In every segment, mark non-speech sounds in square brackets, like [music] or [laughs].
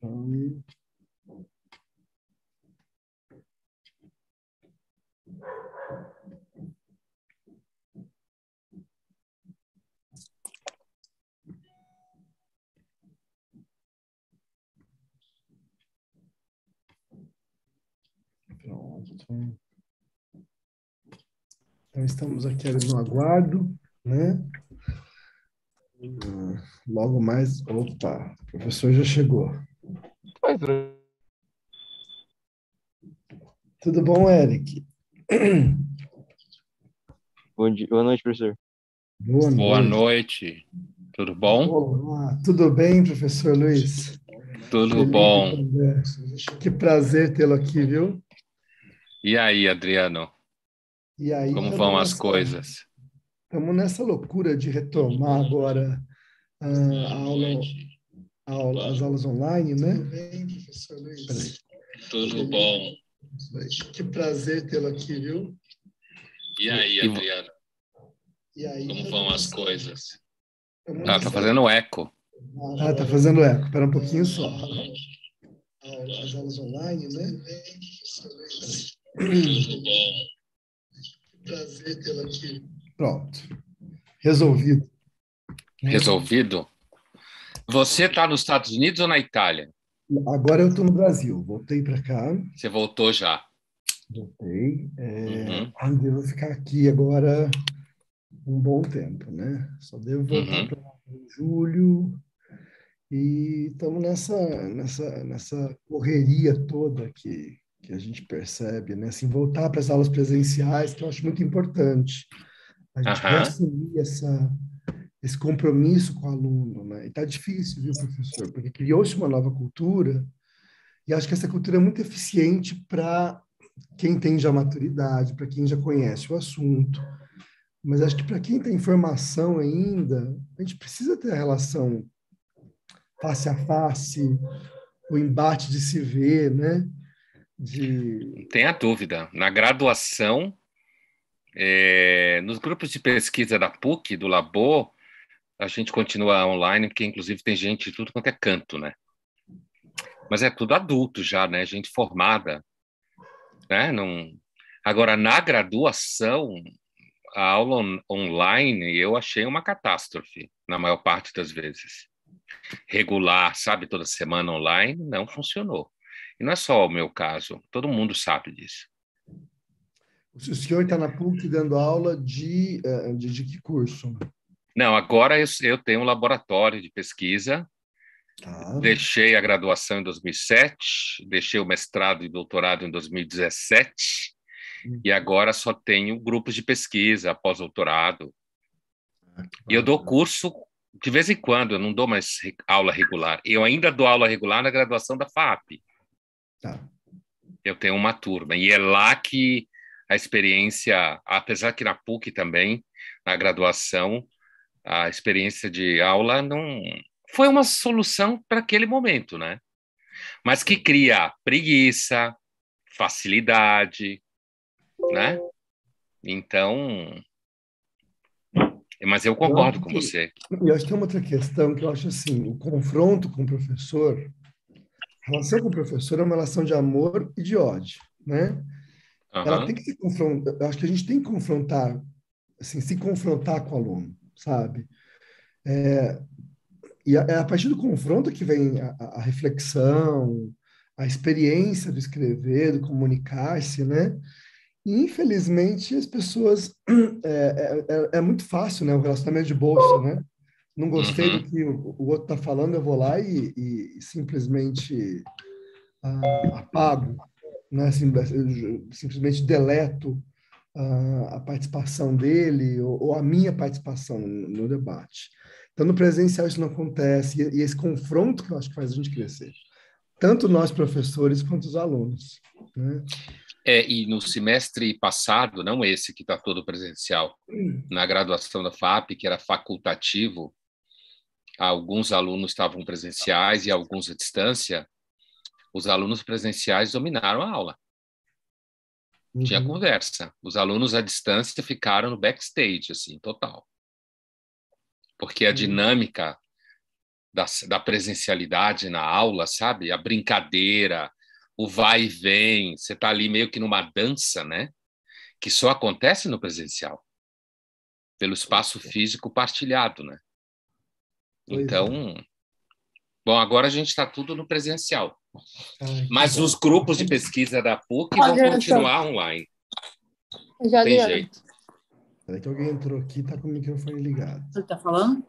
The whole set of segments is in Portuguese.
Então, Pronto. Então, estamos aqui no aguardo, né? Ah, logo mais. Opa, o professor já chegou. É. Tudo bom, Eric? Bom dia, boa noite, professor. Boa noite. Boa noite. Tudo bom? Olá, tudo bem, professor Luiz? Tudo Feliz bom. Que prazer tê-lo aqui, viu? E aí, Adriano? E aí, Como vão as coisas? Estamos nessa loucura de retomar agora ah, a aula aula, as aulas online, né? Tudo bem, professor Luiz? Tudo bom. Que prazer tê-lo aqui, viu? E aí, Adriano? E aí, Como vão as coisas? Tá ah, tá fazendo eco. Ah, ah tá, tá fazendo eco. Espera um pouquinho só. As aulas online, né? Tudo bom. Que prazer tê-lo aqui. Pronto. Resolvido. Resolvido? Você está nos Estados Unidos ou na Itália? Agora eu estou no Brasil, voltei para cá. Você voltou já? Voltei. É, uhum. Devo ficar aqui agora um bom tempo, né? Só devo voltar uhum. para julho. E estamos nessa, nessa, nessa correria toda que, que a gente percebe, né? Assim, voltar para as aulas presenciais, que eu acho muito importante. A gente uhum. assumir essa esse compromisso com o aluno, né? E tá difícil, viu, professor? Porque criou-se uma nova cultura e acho que essa cultura é muito eficiente para quem tem já maturidade, para quem já conhece o assunto. Mas acho que para quem tem informação ainda, a gente precisa ter a relação face a face, o embate de se ver, né? De... Tem a dúvida. Na graduação, é, nos grupos de pesquisa da PUC, do Labor, a gente continua online, porque inclusive tem gente de tudo quanto é canto, né? Mas é tudo adulto já, né? Gente formada, né? Não... Agora, na graduação, a aula on online eu achei uma catástrofe, na maior parte das vezes. Regular, sabe, toda semana online, não funcionou. E não é só o meu caso, todo mundo sabe disso. O senhor está na PUC dando aula de, eh, de, de que curso? Não, agora eu, eu tenho um laboratório de pesquisa. Ah. Deixei a graduação em 2007, deixei o mestrado e doutorado em 2017, hum. e agora só tenho grupos de pesquisa, pós-doutorado. Ah, e eu dou curso de vez em quando, eu não dou mais aula regular. Eu ainda dou aula regular na graduação da FAP. Tá. Eu tenho uma turma, e é lá que a experiência, apesar que na PUC também, na graduação, a experiência de aula não foi uma solução para aquele momento, né? Mas que cria preguiça, facilidade, né? Então, mas eu concordo eu que, com você. E acho que tem é uma outra questão que eu acho assim, o confronto com o professor, a relação com o professor é uma relação de amor e de ódio, né? Uhum. Ela tem que se confrontar, acho que a gente tem que confrontar, assim, se confrontar com o aluno sabe? É, e é a, partir do confronto que vem a, a reflexão, a experiência do escrever, do comunicar-se, né? E, infelizmente, as pessoas... [clears throat] É, é, é, é, muito fácil, né? O relacionamento de bolsa, né? Não gostei do uhum. que o, o outro está falando, eu vou lá e, e simplesmente ah, apago, né? Sim, simplesmente deleto a, participação dele ou, ou, a minha participação no, no, debate. Então, no presencial isso não acontece e, e esse confronto que eu acho que faz a gente crescer, tanto nós professores quanto os alunos. Né? É, e no semestre passado, não esse que está todo presencial, hum. na graduação da FAP, que era facultativo, alguns alunos estavam presenciais e alguns à distância, os alunos presenciais dominaram a aula. Uhum. Tinha conversa. Os alunos à distância ficaram no backstage, assim, total. Porque a uhum. dinâmica da, da, presencialidade na aula, sabe? A brincadeira, o vai e vem, você está ali meio que numa dança, né? Que só acontece no presencial, pelo espaço é. físico partilhado, né? Pois então, é. Bom, agora a gente está tudo no presencial. Mas os grupos de pesquisa da PUC vão continuar online. Já Tem jeito. Peraí que alguém entrou aqui e está com o microfone ligado. Você está falando?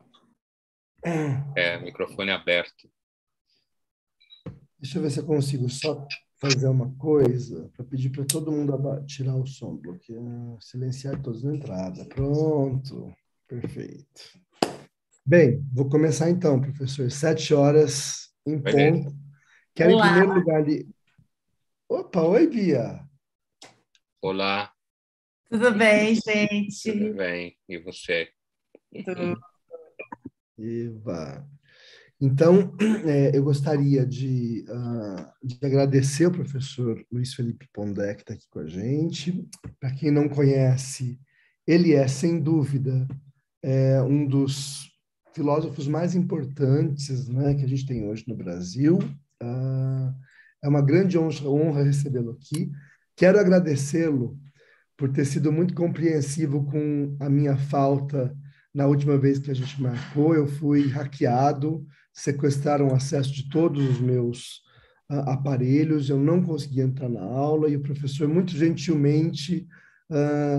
Ah. É, microfone aberto. Deixa eu ver se eu consigo só fazer uma coisa para pedir para todo mundo tirar o som, bloquear, ah, silenciar todos na entrada. Pronto, perfeito. Bem, vou começar então, professor. Sete horas em ponto. Quero Olá. em primeiro lugar ali. Opa, oi, Bia. Olá. Tudo bem, gente? Tudo bem. E você? Tudo. Eva. Então, é, eu gostaria de, uh, de, agradecer ao professor Luiz Felipe Pondé, que está aqui com a gente. Para quem não conhece, ele é, sem dúvida, é, um dos filósofos mais importantes né, que a gente tem hoje no Brasil. Uh, é uma grande honra, honra recebê-lo aqui. Quero agradecê-lo por ter sido muito compreensivo com a minha falta na última vez que a gente marcou. Eu fui hackeado, sequestraram o acesso de todos os meus uh, aparelhos, eu não consegui entrar na aula e o professor muito gentilmente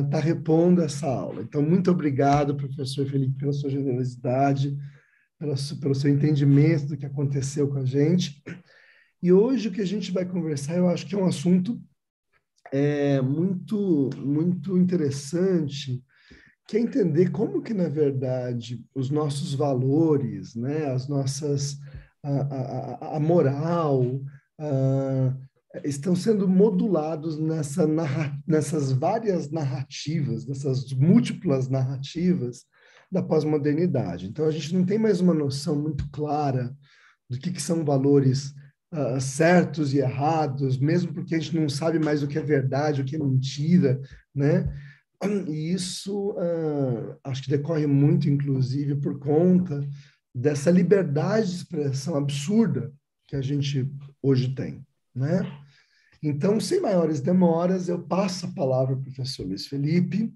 está uh, repondo essa aula. Então, muito obrigado, professor Felipe, pela sua generosidade, pela, pelo seu entendimento do que aconteceu com a gente. E hoje o que a gente vai conversar, eu acho que é um assunto é, muito, muito interessante, que é entender como que, na verdade, os nossos valores, né, as nossas... a, a, a moral... Uh, estão sendo modulados nessa narra, nessas várias narrativas, nessas múltiplas narrativas da pós-modernidade. Então, a gente não tem mais uma noção muito clara do que, que são valores uh, certos e errados, mesmo porque a gente não sabe mais o que é verdade, o que é mentira, né? E isso uh, acho que decorre muito, inclusive, por conta dessa liberdade de expressão absurda que a gente hoje tem né? Então, sem maiores demoras, eu passo a palavra ao professor Luiz Felipe.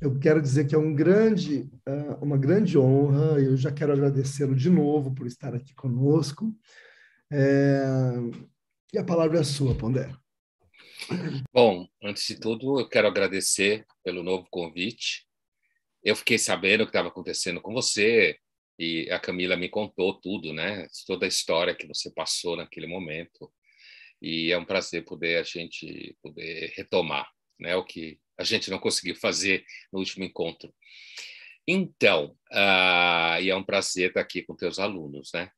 Eu quero dizer que é um grande, ah, uma grande honra, eu já quero agradecê-lo de novo por estar aqui conosco. É... E a palavra é sua, Pondé. Bom, antes de tudo, eu quero agradecer pelo novo convite. Eu fiquei sabendo o que estava acontecendo com você e a Camila me contou tudo, né? Toda a história que você passou naquele momento e é um prazer poder a gente poder retomar, né, o que a gente não conseguiu fazer no último encontro. Então, uh, e é um prazer estar aqui com teus alunos, né?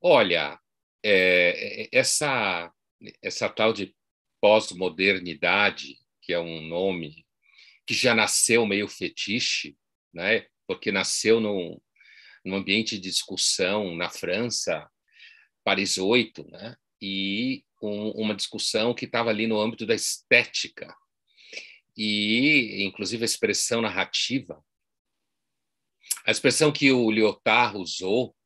Olha, é, é, essa essa tal de pós-modernidade, que é um nome que já nasceu meio fetiche, né? Porque nasceu num, num ambiente de discussão na França, Paris 8, né? E com uma discussão que estava ali no âmbito da estética e, inclusive, a expressão narrativa. A expressão que o Lyotard usou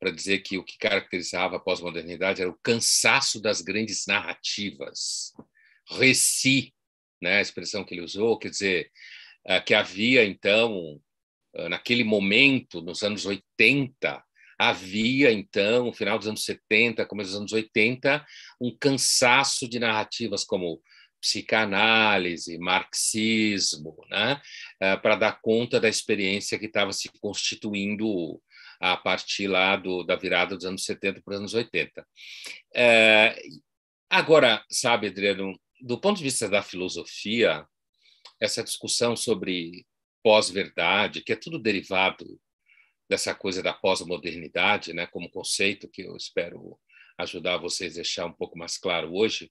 para dizer que o que caracterizava a pós-modernidade era o cansaço das grandes narrativas, reci, né, a expressão que ele usou, quer dizer, eh, que havia então eh, naquele momento, nos anos 80, Havia, então, no final dos anos 70, começo dos anos 80, um cansaço de narrativas como psicanálise, marxismo, né? Eh, para dar conta da experiência que estava se constituindo a partir lá do, da virada dos anos 70 para os anos 80. É, eh, agora, sabe, Adriano, do ponto de vista da filosofia, essa discussão sobre pós-verdade, que é tudo derivado dessa coisa da pós-modernidade, né, como conceito que eu espero ajudar vocês a deixar um pouco mais claro hoje,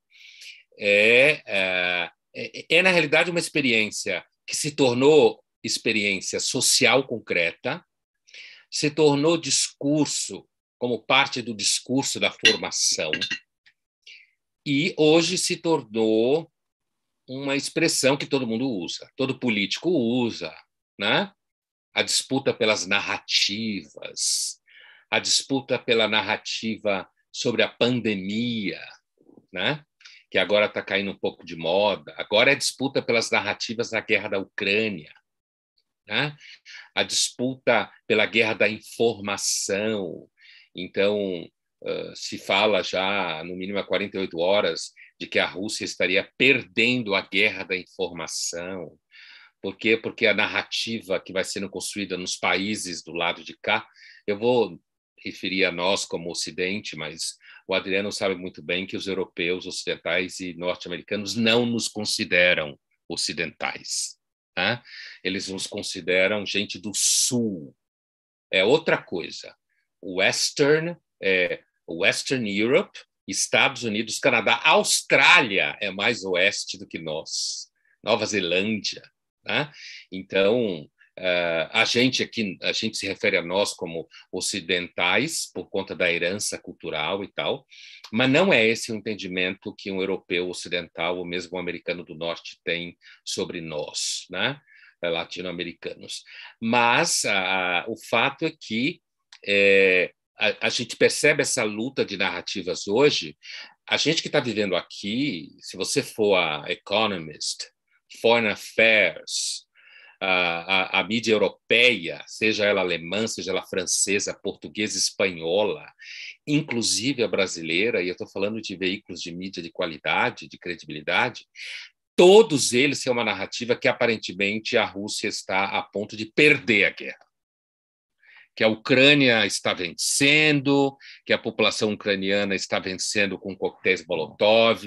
é, é, é, é na realidade uma experiência que se tornou experiência social concreta, se tornou discurso como parte do discurso da formação e hoje se tornou uma expressão que todo mundo usa, todo político usa, né? a disputa pelas narrativas, a disputa pela narrativa sobre a pandemia, né? que agora está caindo um pouco de moda. Agora é disputa pelas narrativas da guerra da Ucrânia, né? a disputa pela guerra da informação. Então, se fala já, no mínimo há 48 horas, de que a Rússia estaria perdendo a guerra da informação. Por quê? Porque a narrativa que vai sendo construída nos países do lado de cá, eu vou referir a nós como Ocidente, mas o Adriano sabe muito bem que os europeus, ocidentais e norte-americanos não nos consideram ocidentais. Né? Eles nos consideram gente do Sul. É outra coisa. Western, é, Western Europe, Estados Unidos, Canadá, Austrália é mais oeste do que nós. Nova Zelândia, né? Então, eh, a gente aqui, a gente se refere a nós como ocidentais, por conta da herança cultural e tal, mas não é esse o entendimento que um europeu ocidental ou mesmo um americano do norte tem sobre nós, né? Eh, latino-americanos. Mas o fato é que é, a, a gente percebe essa luta de narrativas hoje. A gente que está vivendo aqui, se você for a Economist, Foreign Affairs, a, a, a, mídia europeia, seja ela alemã, seja ela francesa, portuguesa, espanhola, inclusive a brasileira, e eu estou falando de veículos de mídia de qualidade, de credibilidade, todos eles têm uma narrativa que aparentemente a Rússia está a ponto de perder a guerra. Que a Ucrânia está vencendo, que a população ucraniana está vencendo com coquetéis Molotov,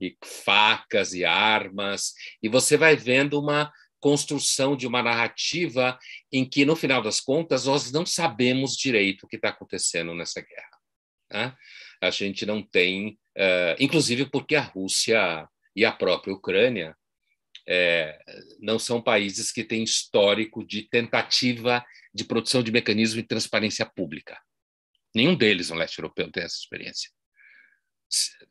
e facas e armas, e você vai vendo uma construção de uma narrativa em que, no final das contas, nós não sabemos direito o que está acontecendo nessa guerra. Né? A gente não tem, uh, inclusive porque a Rússia e a própria Ucrânia é, não são países que têm histórico de tentativa de produção de mecanismo de transparência pública. Nenhum deles no leste europeu tem essa experiência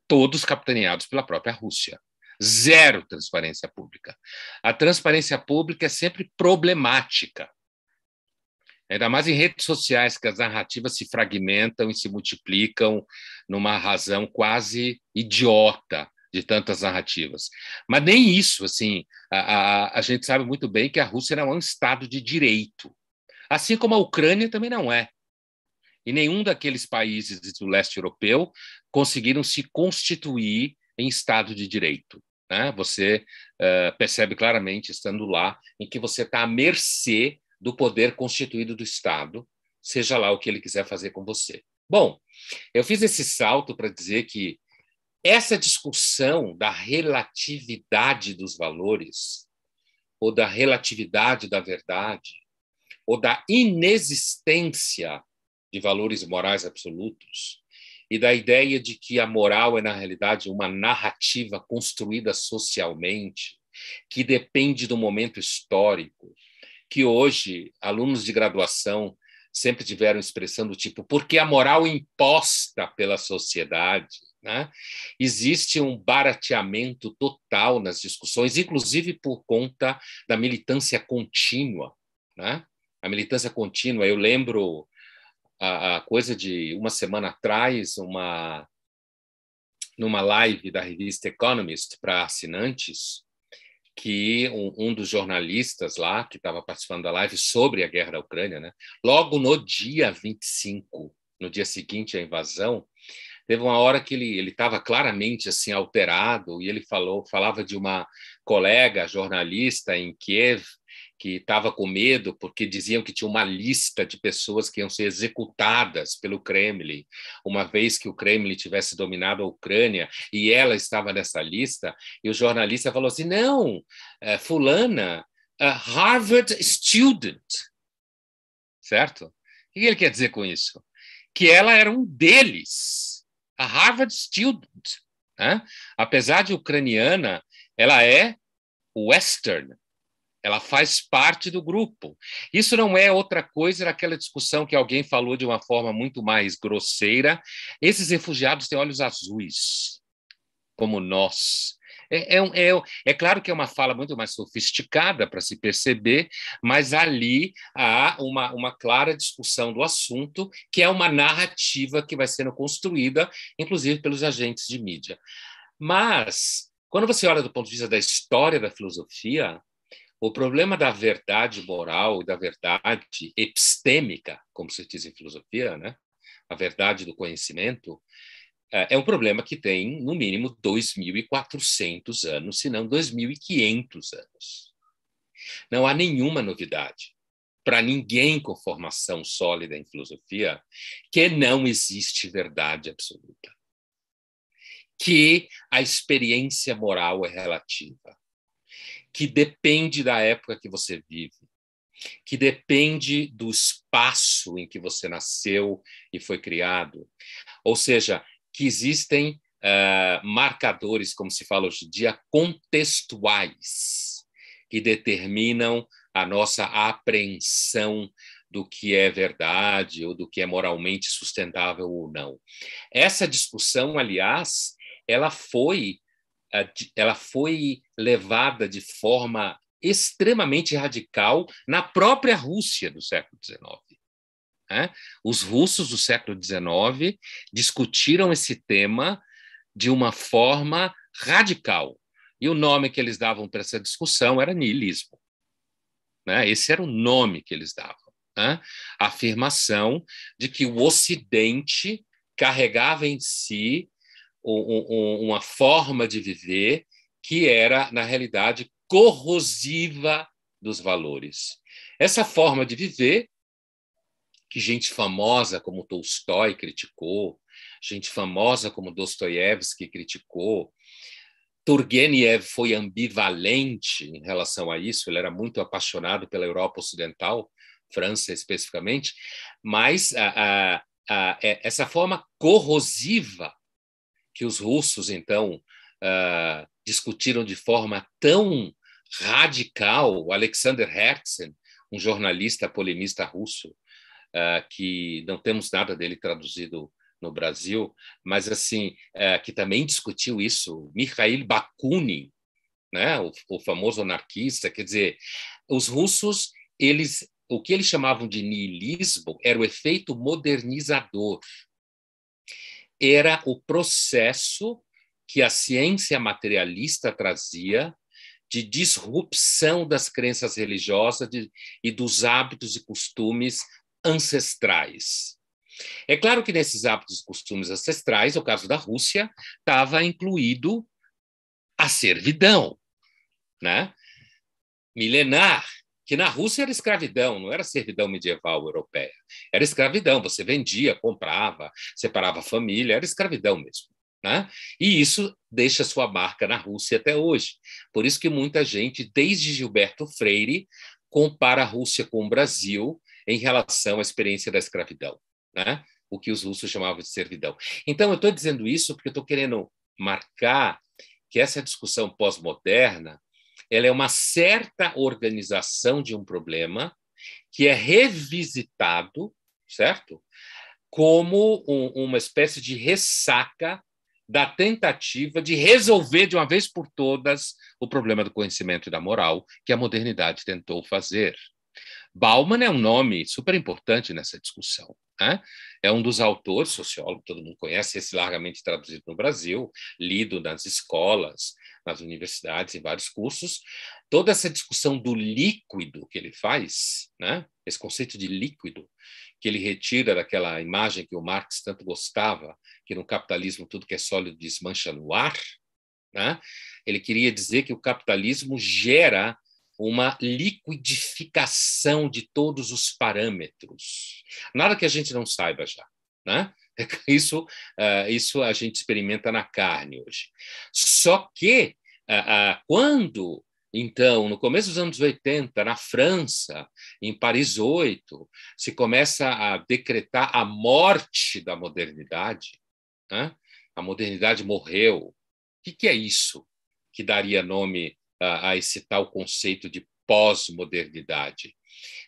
todos capitaneados pela própria Rússia. Zero transparência pública. A transparência pública é sempre problemática. Ainda mais em redes sociais, que as narrativas se fragmentam e se multiplicam numa razão quase idiota de tantas narrativas. Mas nem isso, assim, a, a, a gente sabe muito bem que a Rússia não é um Estado de direito, assim como a Ucrânia também não é. E nenhum daqueles países do leste europeu conseguiram se constituir em Estado de Direito. Né? Você uh, percebe claramente, estando lá, em que você está à mercê do poder constituído do Estado, seja lá o que ele quiser fazer com você. Bom, eu fiz esse salto para dizer que essa discussão da relatividade dos valores, ou da relatividade da verdade, ou da inexistência de valores morais absolutos, e da ideia de que a moral é, na realidade, uma narrativa construída socialmente, que depende do momento histórico, que hoje alunos de graduação sempre tiveram expressão do tipo porque a moral imposta pela sociedade. Né? Existe um barateamento total nas discussões, inclusive por conta da militância contínua. Né? A militância contínua, eu lembro a, coisa de uma semana atrás, uma numa live da revista Economist para assinantes, que um, um, dos jornalistas lá, que estava participando da live sobre a guerra da Ucrânia, né, logo no dia 25, no dia seguinte à invasão, teve uma hora que ele estava claramente assim alterado e ele falou falava de uma colega jornalista em Kiev que estava com medo porque diziam que tinha uma lista de pessoas que iam ser executadas pelo Kremlin, uma vez que o Kremlin tivesse dominado a Ucrânia e ela estava nessa lista, e o jornalista falou assim: não, eh, fulana, eh, Harvard student, certo? O que ele quer dizer com isso? Que ela era um deles, a Harvard student. Né? Apesar de ucraniana, ela é western, ela faz parte do grupo. Isso não é outra coisa daquela discussão que alguém falou de uma forma muito mais grosseira. Esses refugiados têm olhos azuis, como nós. É, é, é, é claro que é uma fala muito mais sofisticada para se perceber, mas ali há uma, uma clara discussão do assunto, que é uma narrativa que vai sendo construída, inclusive pelos agentes de mídia. Mas, quando você olha do ponto de vista da história da filosofia, o problema da verdade moral, da verdade epistêmica, como se diz em filosofia, né? a verdade do conhecimento, eh, é um problema que tem, no mínimo, 2.400 anos, se não 2.500 anos. Não há nenhuma novidade para ninguém com formação sólida em filosofia que não existe verdade absoluta, que a experiência moral é relativa, que depende da época que você vive, que depende do espaço em que você nasceu e foi criado. Ou seja, que existem uh, marcadores, como se fala hoje em dia, contextuais, que determinam a nossa apreensão do que é verdade ou do que é moralmente sustentável ou não. Essa discussão, aliás, ela foi ela foi levada de forma extremamente radical na própria Rússia do século XIX. Né? Os russos do século XIX discutiram esse tema de uma forma radical. E o nome que eles davam para essa discussão era niilismo. Né? Esse era o nome que eles davam. Né? A afirmação de que o Ocidente carregava em si um, uma forma de viver que era, na realidade, corrosiva dos valores. Essa forma de viver, que gente famosa como Tolstói criticou, gente famosa como Dostoiévski criticou, Turgenev foi ambivalente em relação a isso, ele era muito apaixonado pela Europa Ocidental, França especificamente, mas a, a, a, é, essa forma corrosiva que os russos, então, uh, discutiram de forma tão radical. O Alexander Herzen, um jornalista polemista russo, uh, que não temos nada dele traduzido no Brasil, mas assim uh, que também discutiu isso, Mikhail Bakunin, né, o, o famoso anarquista, quer dizer, os russos eles o que eles chamavam de niilismo era o efeito modernizador era o processo que a ciência materialista trazia de disrupção das crenças religiosas de, e dos hábitos e costumes ancestrais. É claro que nesses hábitos e costumes ancestrais, o caso da Rússia, estava incluído a servidão, né? milenar, que na Rússia era escravidão, não era servidão medieval europeia. Era escravidão, você vendia, comprava, separava a família, era escravidão mesmo. Né? E isso deixa sua marca na Rússia até hoje. Por isso que muita gente, desde Gilberto Freire, compara a Rússia com o Brasil em relação à experiência da escravidão, né? o que os russos chamavam de servidão. Então, eu estou dizendo isso porque estou querendo marcar que essa discussão pós-moderna ela é uma certa organização de um problema que é revisitado, certo? Como um, uma espécie de ressaca da tentativa de resolver de uma vez por todas o problema do conhecimento e da moral que a modernidade tentou fazer. Bauman é um nome super importante nessa discussão. Né? É um dos autores, sociólogo, todo mundo conhece, esse largamente traduzido no Brasil, lido nas escolas, nas universidades, em vários cursos. Toda essa discussão do líquido que ele faz, né? esse conceito de líquido, que ele retira daquela imagem que o Marx tanto gostava, que no capitalismo tudo que é sólido desmancha no ar, né? ele queria dizer que o capitalismo gera uma liquidificação de todos os parâmetros. Nada que a gente não saiba já, né? [laughs] Isso, uh, isso a gente experimenta na carne hoje. Só que uh, uh, quando então, no começo dos anos 80, na França, em Paris 8, se começa a decretar a morte da modernidade. Né? A modernidade morreu. O que, que é isso que daria nome a, esse tal conceito de pós-modernidade.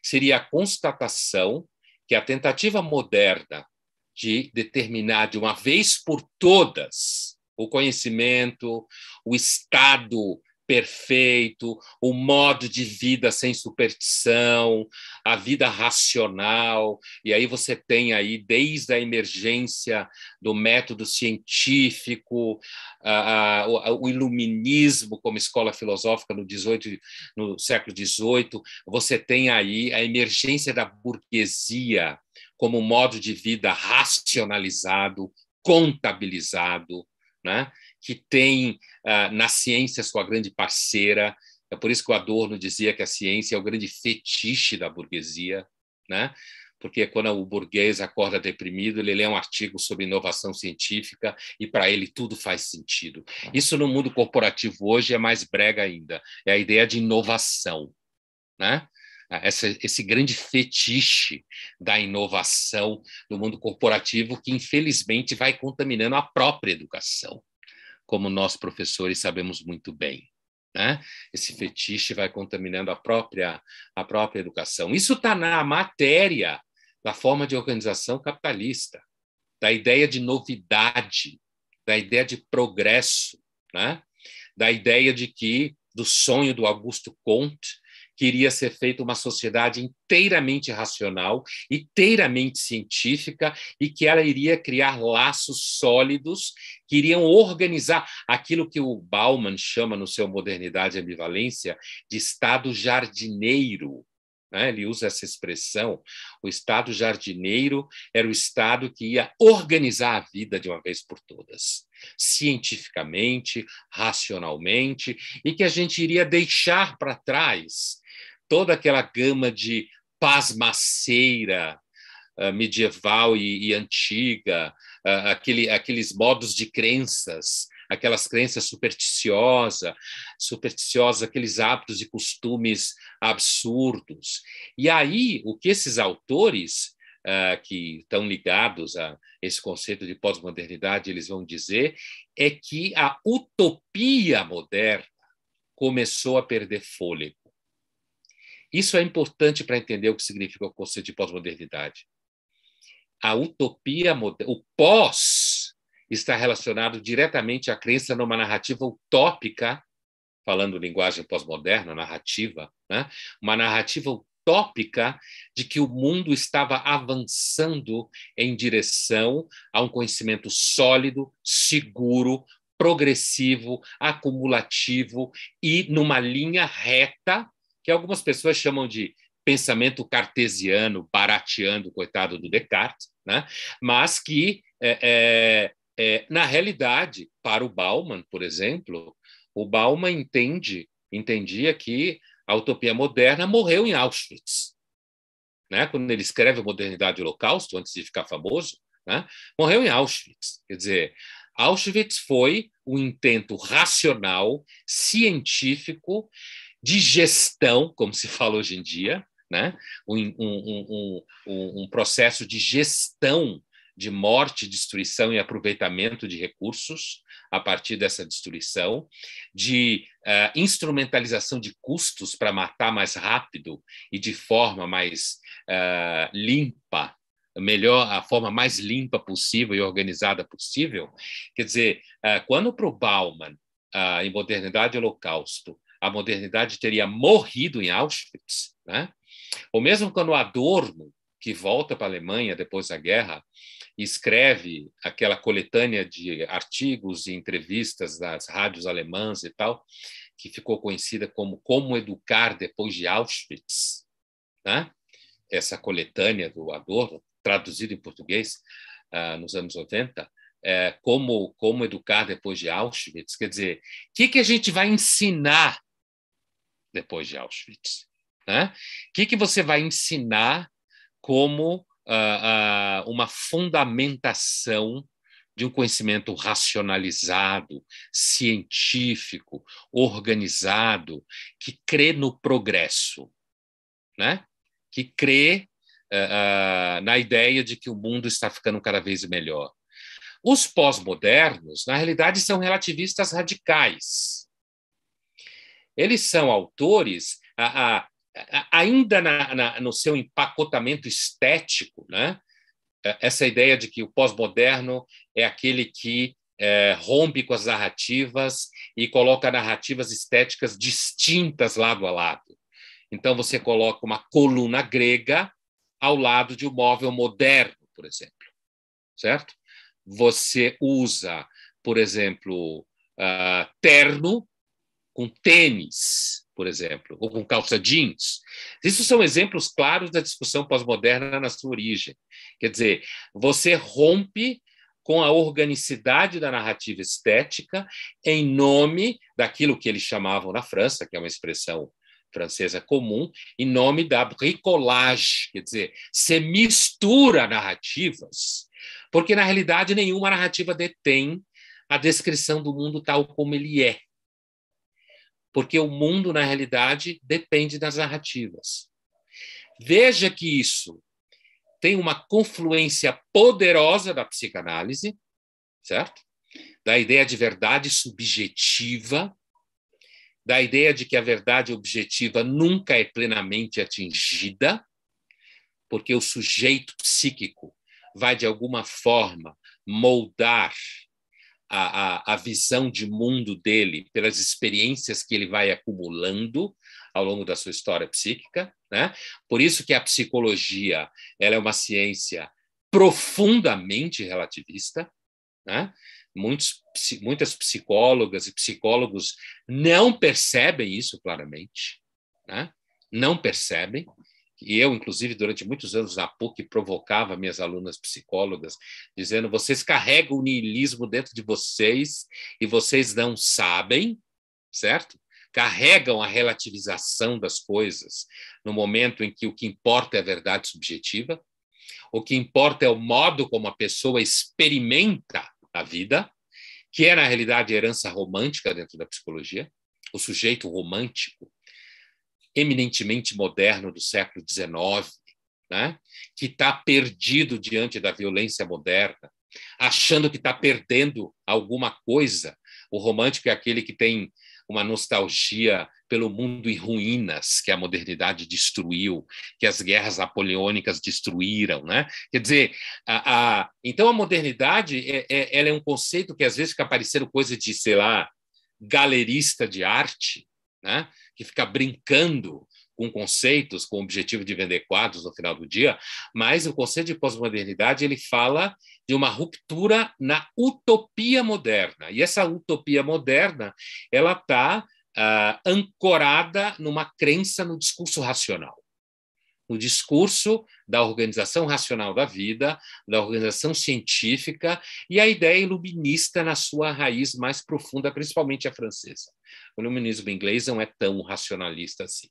Seria a constatação que a tentativa moderna de determinar de uma vez por todas o conhecimento, o estado perfeito, o modo de vida sem superstição, a vida racional. E aí você tem aí desde a emergência do método científico, a, a, o iluminismo como escola filosófica no 18 no século 18, você tem aí a emergência da burguesia como modo de vida racionalizado, contabilizado, né? que tem uh, na ciência sua grande parceira. É por isso que o Adorno dizia que a ciência é o grande fetiche da burguesia, né? porque quando o burguês acorda deprimido, ele lê um artigo sobre inovação científica e para ele tudo faz sentido. Ah. Isso no mundo corporativo hoje é mais brega ainda, é a ideia de inovação, né? Ah, essa, esse grande fetiche da inovação no mundo corporativo que infelizmente vai contaminando a própria educação como nós professores sabemos muito bem. Né? Esse fetiche vai contaminando a própria, a própria educação. Isso está na matéria da forma de organização capitalista, da ideia de novidade, da ideia de progresso, né? da ideia de que do sonho do Augusto Comte queria ser feita uma sociedade inteiramente racional, inteiramente científica, e que ela iria criar laços sólidos que iriam organizar aquilo que o Bauman chama, no seu Modernidade e Ambivalência, de Estado jardineiro. Né? Ele usa essa expressão. O Estado jardineiro era o Estado que ia organizar a vida de uma vez por todas cientificamente, racionalmente, e que a gente iria deixar para trás toda aquela gama de pasmaceira ah, medieval e, e antiga, ah, aquele, aqueles modos de crenças, aquelas crenças supersticiosa, supersticiosa, aqueles hábitos e costumes absurdos. E aí, o que esses autores ah, que estão ligados a esse conceito de pós-modernidade, eles vão dizer é que a utopia moderna começou a perder fôlego. Isso é importante para entender o que significa o conceito de pós-modernidade. A utopia, o pós, está relacionado diretamente à crença numa narrativa utópica, falando linguagem pós-moderna, narrativa, né? uma narrativa utópica de que o mundo estava avançando em direção a um conhecimento sólido, seguro, progressivo, acumulativo e numa linha reta que algumas pessoas chamam de pensamento cartesiano, barateando, coitado do Descartes, né? mas que, é, é, é, na realidade, para o Bauman, por exemplo, o Bauman entende, entendia que a utopia moderna morreu em Auschwitz. Né? Quando ele escreve a Modernidade e o Holocausto, antes de ficar famoso, né? morreu em Auschwitz. Quer dizer, Auschwitz foi um intento racional, científico, de gestão, como se fala hoje em dia, né? um, um, um, um processo de gestão de morte, destruição e aproveitamento de recursos a partir dessa destruição, de uh, instrumentalização de custos para matar mais rápido e de forma mais uh, limpa, melhor, a forma mais limpa possível e organizada possível. Quer dizer, uh, quando para o Bauman, ah, em Modernidade e Holocausto, a modernidade teria morrido em Auschwitz, né? ou mesmo quando Adorno, que volta para a Alemanha depois da guerra, escreve aquela coletânea de artigos e entrevistas das rádios alemãs e tal, que ficou conhecida como Como Educar Depois de Auschwitz, né? essa coletânea do Adorno, traduzida em português uh, nos anos 90, é, como, como educar depois de Auschwitz, quer dizer, o que, que a gente vai ensinar depois de Auschwitz? Né? O né? que, que você vai ensinar como uh, uh, uma fundamentação de um conhecimento racionalizado, científico, organizado, que crê no progresso, né? que crê uh, na ideia de que o mundo está ficando cada vez melhor. Os pós-modernos, na realidade, são relativistas radicais eles são autores a, a, a, ainda na, na, no seu empacotamento estético, né? É, essa ideia de que o pós-moderno é aquele que é, rompe com as narrativas e coloca narrativas estéticas distintas lado a lado. Então, você coloca uma coluna grega ao lado de um móvel moderno, por exemplo, certo? Você usa, por exemplo, uh, terno com tênis, por exemplo, ou com calça jeans. Isso são exemplos claros da discussão pós-moderna na sua origem. Quer dizer, você rompe com a organicidade da narrativa estética em nome daquilo que eles chamavam na França, que é uma expressão francesa comum, em nome da bricolage, quer dizer, se mistura narrativas, porque na realidade nenhuma narrativa detém a descrição do mundo tal como ele é porque o mundo, na realidade, depende das narrativas. Veja que isso tem uma confluência poderosa da psicanálise, certo? Da ideia de verdade subjetiva, da ideia de que a verdade objetiva nunca é plenamente atingida, porque o sujeito psíquico vai, de alguma forma, moldar a, a, a visão de mundo dele pelas experiências que ele vai acumulando ao longo da sua história psíquica. Né? Por isso que a psicologia ela é uma ciência profundamente relativista. Né? Muitos, muitas psicólogas e psicólogos não percebem isso claramente, né? não percebem, e eu, inclusive, durante muitos anos na PUC, provocava minhas alunas psicólogas, dizendo: vocês carregam o niilismo dentro de vocês e vocês não sabem, certo? Carregam a relativização das coisas no momento em que o que importa é a verdade subjetiva, o que importa é o modo como a pessoa experimenta a vida, que é, na realidade, a herança romântica dentro da psicologia, o sujeito romântico eminentemente moderno do século XIX, né? que está perdido diante da violência moderna, achando que está perdendo alguma coisa. O romântico é aquele que tem uma nostalgia pelo mundo em ruínas que a modernidade destruiu, que as guerras napoleônicas destruíram, né? Quer dizer, a, a, então a modernidade é, é, ela é um conceito que às vezes fica parecendo coisa de, sei lá, galerista de arte, né? que fica brincando com conceitos, com o objetivo de vender quadros no final do dia, mas o conceito de pós-modernidade ele fala de uma ruptura na utopia moderna. E essa utopia moderna ela está ah, ancorada numa crença no discurso racional no discurso da organização racional da vida, da organização científica e a ideia iluminista na sua raiz mais profunda, principalmente a francesa. O iluminismo inglês não é tão racionalista assim,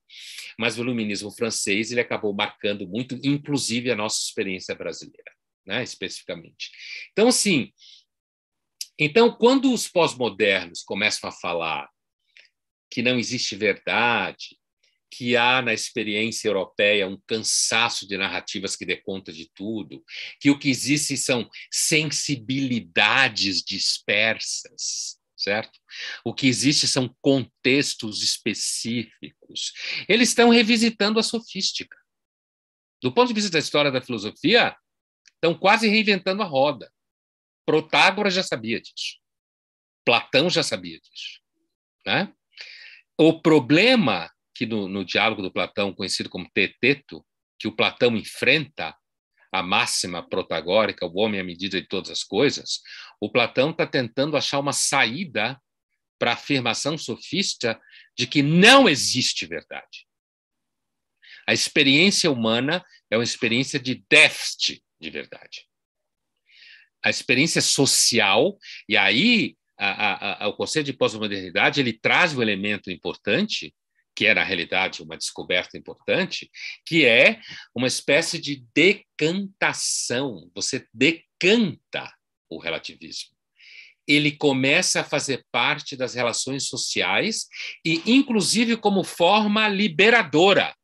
mas o iluminismo francês ele acabou marcando muito, inclusive a nossa experiência brasileira, né, especificamente. Então, sim, então quando os pós-modernos começam a falar que não existe verdade, que há na experiência europeia um cansaço de narrativas que dê conta de tudo, que o que existe são sensibilidades dispersas, certo? O que existe são contextos específicos. Eles estão revisitando a sofística. Do ponto de vista da história da filosofia, estão quase reinventando a roda. Protágoras já sabia disso. Platão já sabia disso. Né? O problema que no, no diálogo do Platão, conhecido como Teteto, que o Platão enfrenta a máxima protagórica, o homem à medida de todas as coisas, o Platão está tentando achar uma saída para a afirmação sofista de que não existe verdade. A experiência humana é uma experiência de déficit de verdade. A experiência social, e aí a, a, a, o conceito de pós-modernidade, ele traz um elemento importante, que é, na realidade, uma descoberta importante, que é uma espécie de decantação. Você decanta o relativismo. Ele começa a fazer parte das relações sociais e, inclusive, como forma liberadora.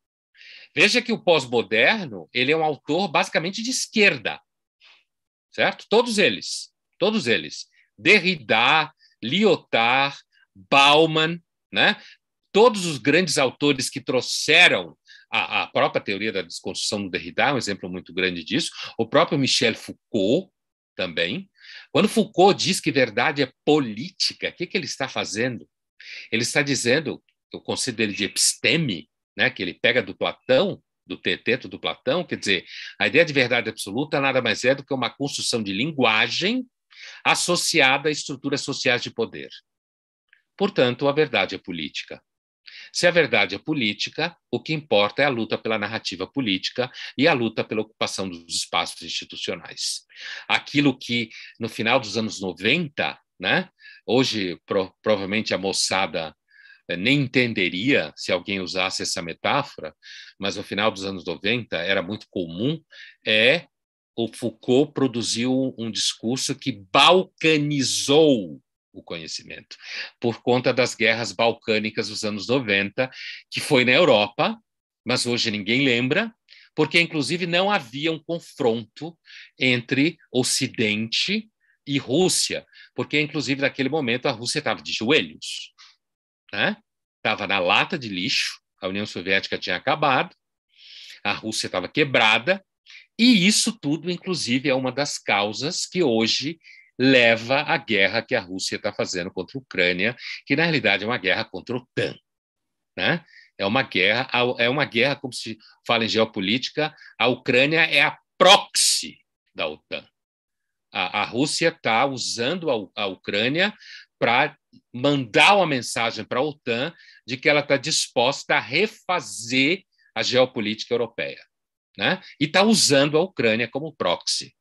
Veja que o pós-moderno ele é um autor basicamente de esquerda, certo? Todos eles, todos eles. Derrida, Lyotard, Bauman, né? todos os grandes autores que trouxeram a, a, própria teoria da desconstrução do Derrida, um exemplo muito grande disso, o próprio Michel Foucault também. Quando Foucault diz que verdade é política, o que, que ele está fazendo? Ele está dizendo, eu dele de episteme, né, que ele pega do Platão, do teteto do Platão, quer dizer, a ideia de verdade absoluta nada mais é do que uma construção de linguagem associada a estruturas sociais de poder. Portanto, a verdade é política. Se a verdade é política, o que importa é a luta pela narrativa política e a luta pela ocupação dos espaços institucionais. Aquilo que, no final dos anos 90, né, hoje pro, provavelmente a moçada eh, nem entenderia se alguém usasse essa metáfora, mas no final dos anos 90 era muito comum, é o Foucault produziu um discurso que balcanizou o conhecimento, por conta das guerras balcânicas dos anos 90, que foi na Europa, mas hoje ninguém lembra, porque inclusive não havia um confronto entre Ocidente e Rússia, porque inclusive naquele momento a Rússia estava de joelhos, né? Estava na lata de lixo, a União Soviética tinha acabado, a Rússia estava quebrada, e isso tudo, inclusive, é uma das causas que hoje leva à guerra que a Rússia está fazendo contra a Ucrânia, que na realidade é uma guerra contra a OTAN. Né? É uma guerra, é uma guerra, como se fala em geopolítica, a Ucrânia é a proxy da OTAN. A, a Rússia está usando a, a Ucrânia para mandar uma mensagem para a OTAN de que ela está disposta a refazer a geopolítica europeia. Né? E está usando a Ucrânia como proxy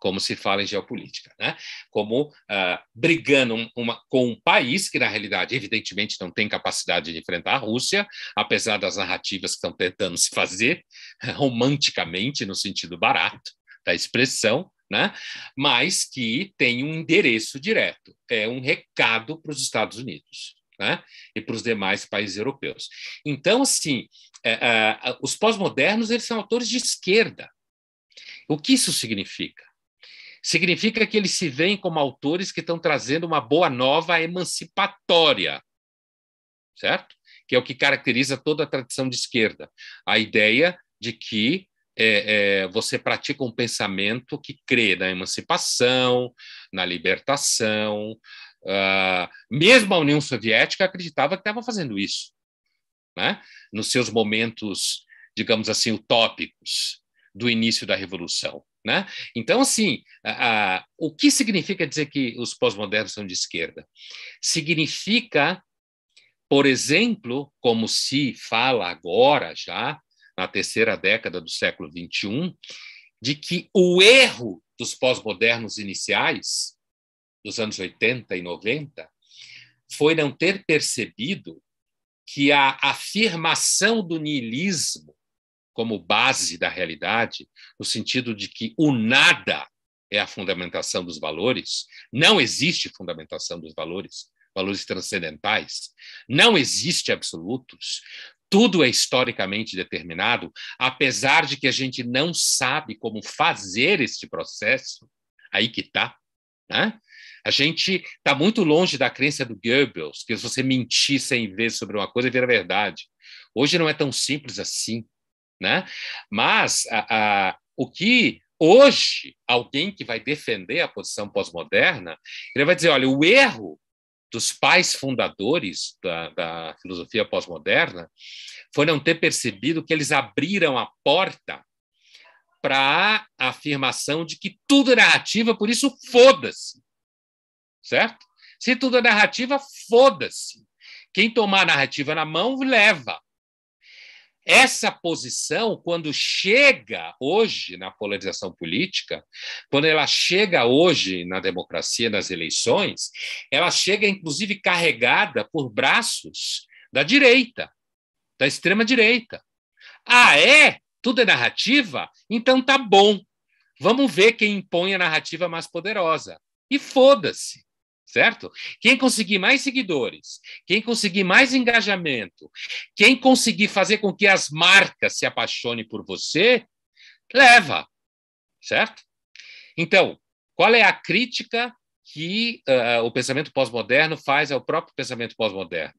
como se fala em geopolítica, né? como uh, brigando uma, com um país que, na realidade, evidentemente não tem capacidade de enfrentar a Rússia, apesar das narrativas que estão tentando se fazer, [laughs] romanticamente, no sentido barato da expressão, né? mas que tem um endereço direto, é um recado para os Estados Unidos. Né? e para os demais países europeus. Então, assim, é, é, os pós-modernos eles são autores de esquerda. O que isso significa? significa que eles se veem como autores que estão trazendo uma boa nova emancipatória, certo? Que é o que caracteriza toda a tradição de esquerda. A ideia de que é, é, você pratica um pensamento que crê na emancipação, na libertação. Uh, mesmo a União Soviética acreditava que estava fazendo isso, né? nos seus momentos, digamos assim, utópicos do início da Revolução. Né? Então, assim, a, a, o que significa dizer que os pós-modernos são de esquerda? Significa, por exemplo, como se fala agora, já na terceira década do século XXI, de que o erro dos pós-modernos iniciais, dos anos 80 e 90, foi não ter percebido que a afirmação do niilismo como base da realidade, no sentido de que o nada é a fundamentação dos valores, não existe fundamentação dos valores, valores transcendentais, não existe absolutos, tudo é historicamente determinado, apesar de que a gente não sabe como fazer este processo, aí que está, né? A gente está muito longe da crença do Goebbels, que se você mentir 100 vezes sobre uma coisa, vira verdade. Hoje não é tão simples assim. Né? Mas a, a, o que hoje alguém que vai defender a posição pós-moderna, ele vai dizer, olha, o erro dos pais fundadores da, da filosofia pós-moderna foi não ter percebido que eles abriram a porta para a afirmação de que tudo é narrativa, por isso foda-se. Certo? Se tudo é narrativa, foda-se. Quem tomar a narrativa na mão, leva. Essa posição, quando chega hoje na polarização política, quando ela chega hoje na democracia, nas eleições, ela chega inclusive carregada por braços da direita, da extrema-direita. Ah, é? Tudo é narrativa? Então tá bom. Vamos ver quem impõe a narrativa mais poderosa. E foda-se certo? Quem conseguir mais seguidores, quem conseguir mais engajamento, quem conseguir fazer com que as marcas se apaixonem por você, leva, certo? Então, qual é a crítica que uh, o pensamento pós-moderno faz ao próprio pensamento pós-moderno?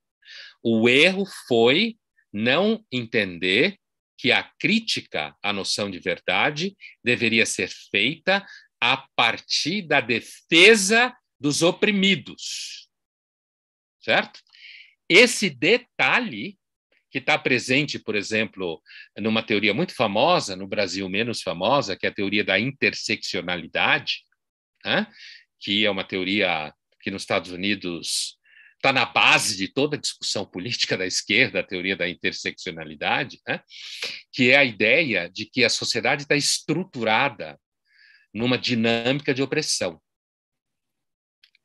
O erro foi não entender que a crítica à noção de verdade deveria ser feita a partir da defesa dos oprimidos. Certo? Esse detalhe que está presente, por exemplo, numa teoria muito famosa, no Brasil menos famosa, que é a teoria da interseccionalidade, né? que é uma teoria que nos Estados Unidos está na base de toda a discussão política da esquerda, a teoria da interseccionalidade, né? que é a ideia de que a sociedade está estruturada numa dinâmica de opressão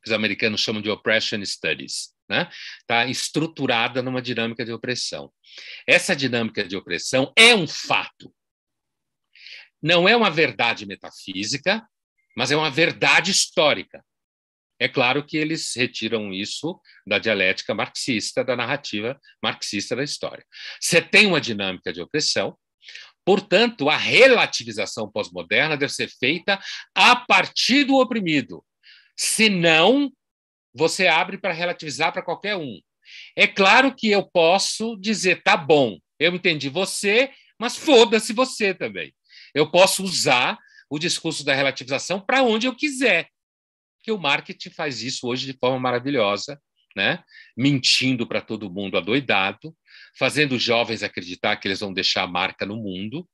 que os americanos chamam de oppression studies, né? Tá estruturada numa dinâmica de opressão. Essa dinâmica de opressão é um fato. Não é uma verdade metafísica, mas é uma verdade histórica. É claro que eles retiram isso da dialética marxista, da narrativa marxista da história. Você tem uma dinâmica de opressão, portanto, a relativização pós-moderna deve ser feita a partir do oprimido, se não, você abre para relativizar para qualquer um. É claro que eu posso dizer, tá bom, eu entendi você, mas foda-se você também. Eu posso usar o discurso da relativização para onde eu quiser. Que o marketing faz isso hoje de forma maravilhosa, né? Mentindo para todo mundo adoidado, fazendo jovens acreditar que eles vão deixar a marca no mundo,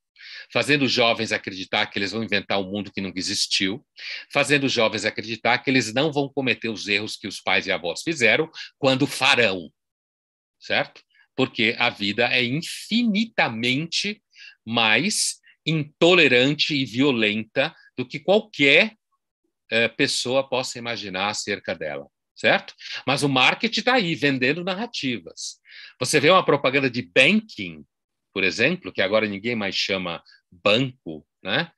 fazendo os jovens acreditar que eles vão inventar um mundo que nunca existiu, fazendo os jovens acreditar que eles não vão cometer os erros que os pais e avós fizeram quando farão, certo? Porque a vida é infinitamente mais intolerante e violenta do que qualquer eh, pessoa possa imaginar acerca dela, certo? Mas o marketing está aí vendendo narrativas. Você vê uma propaganda de banking por exemplo, que agora ninguém mais chama banco, né?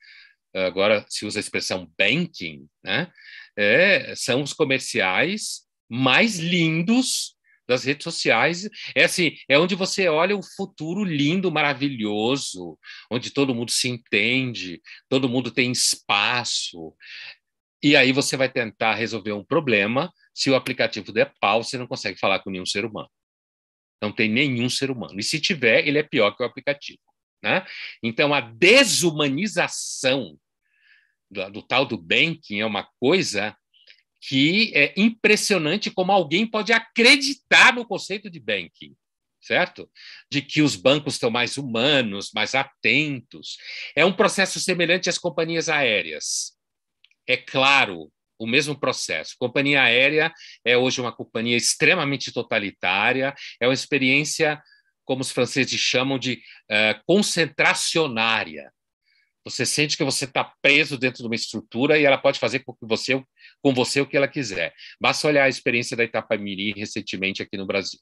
agora se usa a expressão banking, né? É, são os comerciais mais lindos das redes sociais. É assim, é onde você olha um futuro lindo, maravilhoso, onde todo mundo se entende, todo mundo tem espaço. E aí você vai tentar resolver um problema. Se o aplicativo der pau, você não consegue falar com nenhum ser humano. Não tem nenhum ser humano. E se tiver, ele é pior que o aplicativo. Né? Então, a desumanização do, do tal do banking é uma coisa que é impressionante como alguém pode acreditar no conceito de banking, certo? De que os bancos estão mais humanos, mais atentos. É um processo semelhante às companhias aéreas. É claro o mesmo processo. Companhia aérea é hoje uma companhia extremamente totalitária, é uma experiência, como os franceses chamam, de uh, concentracionária. Você sente que você está preso dentro de uma estrutura e ela pode fazer com, você, com você o que ela quiser. Basta olhar a experiência da Itapamirim recentemente aqui no Brasil.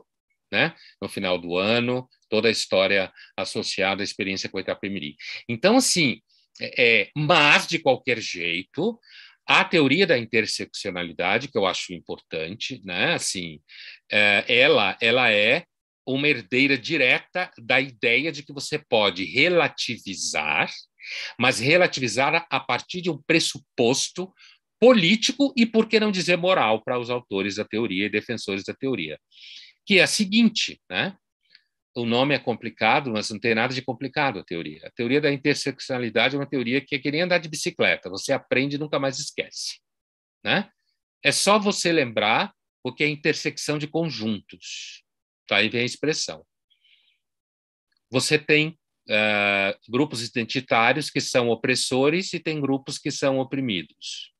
Né? No final do ano, toda a história associada à experiência com a Itapemirim. Então, assim, é, é mas, de qualquer jeito, a teoria da interseccionalidade, que eu acho importante, né? Assim, é, ela, ela é uma herdeira direta da ideia de que você pode relativizar, mas relativizar a partir de um pressuposto político e, por que não dizer, moral para os autores da teoria e defensores da teoria, que é a seguinte, né? o nome é complicado, mas não tem nada de complicado a teoria. A teoria da interseccionalidade é uma teoria que é que nem andar de bicicleta, você aprende e nunca mais esquece. Né? É só você lembrar o que é intersecção de conjuntos. Tá? Aí vem a expressão. Você tem uh, grupos identitários que são opressores e tem grupos que são oprimidos.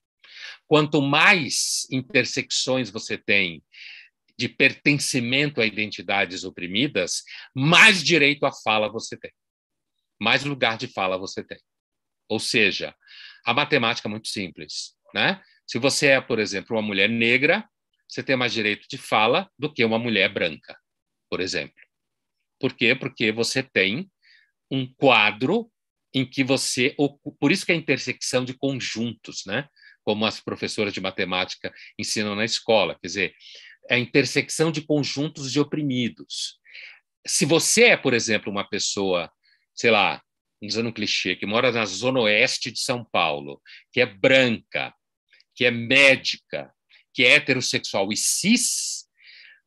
Quanto mais intersecções você tem de pertencimento a identidades oprimidas, mais direito à fala você tem, mais lugar de fala você tem. Ou seja, a matemática é muito simples. Né? Se você é, por exemplo, uma mulher negra, você tem mais direito de fala do que uma mulher branca, por exemplo. Por quê? Porque você tem um quadro em que você. Por isso que é a intersecção de conjuntos, né? como as professoras de matemática ensinam na escola. Quer dizer, a intersecção de conjuntos de oprimidos. Se você é, por exemplo, uma pessoa, sei lá, usando um clichê, que mora na zona oeste de São Paulo, que é branca, que é médica, que é heterossexual e cis,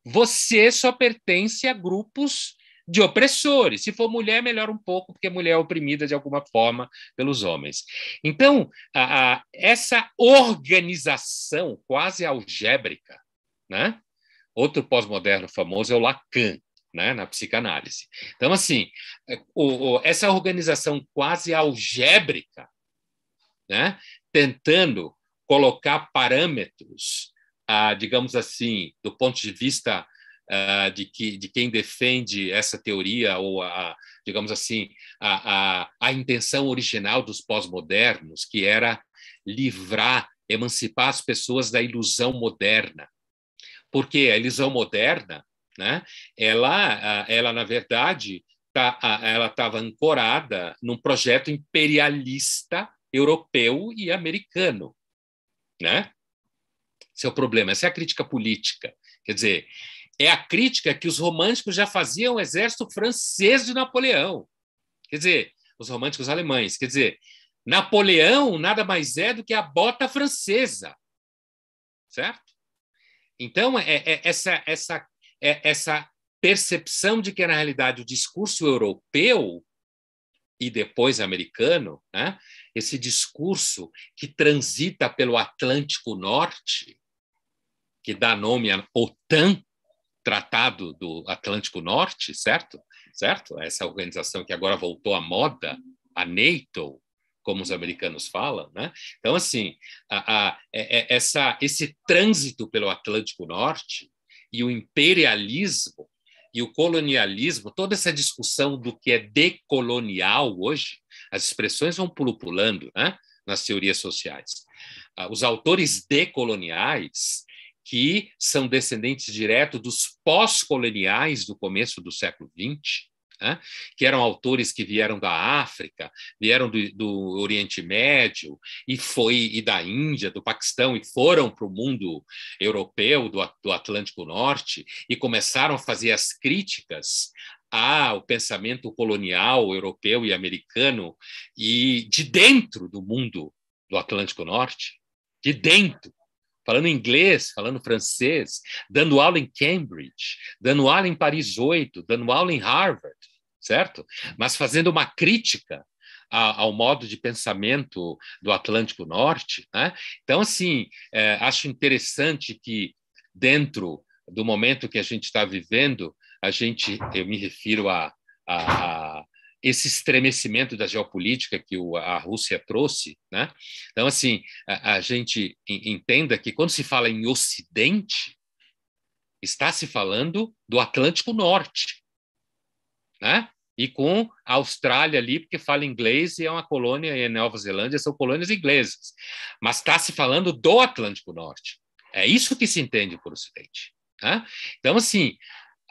você só pertence a grupos de opressores. Se for mulher, melhor um pouco, porque mulher é oprimida de alguma forma pelos homens. Então, a, a, essa organização quase algébrica né, Outro pós-moderno famoso é o Lacan, né, na psicanálise. Então, assim, é, o, o, essa organização quase algébrica, né, tentando colocar parâmetros, ah, digamos assim, do ponto de vista ah, de, que, de quem defende essa teoria ou a, digamos assim, a, a, a intenção original dos pós-modernos, que era livrar, emancipar as pessoas da ilusão moderna, porque a elisão moderna, né, ela, ela na verdade, tá, ela estava ancorada num projeto imperialista europeu e americano, né? Esse é o problema, essa é a crítica política. Quer dizer, é a crítica que os românticos já faziam ao exército francês de Napoleão. Quer dizer, os românticos alemães. Quer dizer, Napoleão nada mais é do que a bota francesa, certo? Então, é, é, essa, essa, é, essa percepção de que, na realidade, o discurso europeu e depois americano, né, esse discurso que transita pelo Atlântico Norte, que dá nome à OTAN, Tratado do Atlântico Norte, certo? Certo? Essa organização que agora voltou à moda, a NATO, como os americanos falam, né? Então, assim, a, a, é, é, essa, esse trânsito pelo Atlântico Norte e o imperialismo e o colonialismo, toda essa discussão do que é decolonial hoje, as expressões vão pulupulando né, nas teorias sociais. Ah, os autores decoloniais, que são descendentes diretos dos pós-coloniais do começo do século XX, né? que eram autores que vieram da África, vieram do, do, Oriente Médio e foi e da Índia, do Paquistão e foram para o mundo europeu do, do Atlântico Norte e começaram a fazer as críticas ao pensamento colonial europeu e americano e de dentro do mundo do Atlântico Norte, de dentro falando inglês, falando francês, dando aula em Cambridge, dando aula em Paris 8, dando aula em Harvard, certo? Mas fazendo uma crítica a, ao modo de pensamento do Atlântico Norte. Né? Então, assim, é, acho interessante que, dentro do momento que a gente está vivendo, a gente, eu me refiro a, a, a esse estremecimento da geopolítica que a Rússia trouxe. Né? Então, assim, a, a gente entenda que quando se fala em Ocidente, está se falando do Atlântico Norte, né? E com a Austrália ali, porque fala inglês e é uma colônia, e a Nova Zelândia são colônias inglesas. Mas está se falando do Atlântico Norte. É isso que se entende por Ocidente. Né? Então, assim,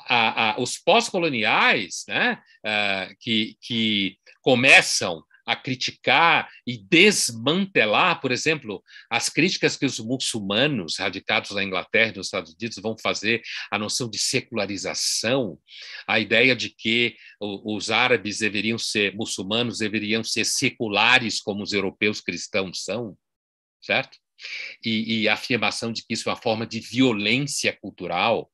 a, a, os pós-coloniais, né, uh, que, que começam a criticar e desmantelar, por exemplo, as críticas que os muçulmanos radicados na Inglaterra e nos Estados Unidos vão fazer à noção de secularização, a ideia de que os árabes deveriam ser muçulmanos, deveriam ser seculares como os europeus cristãos são, certo? e, e, a afirmação de que isso é uma forma de violência cultural,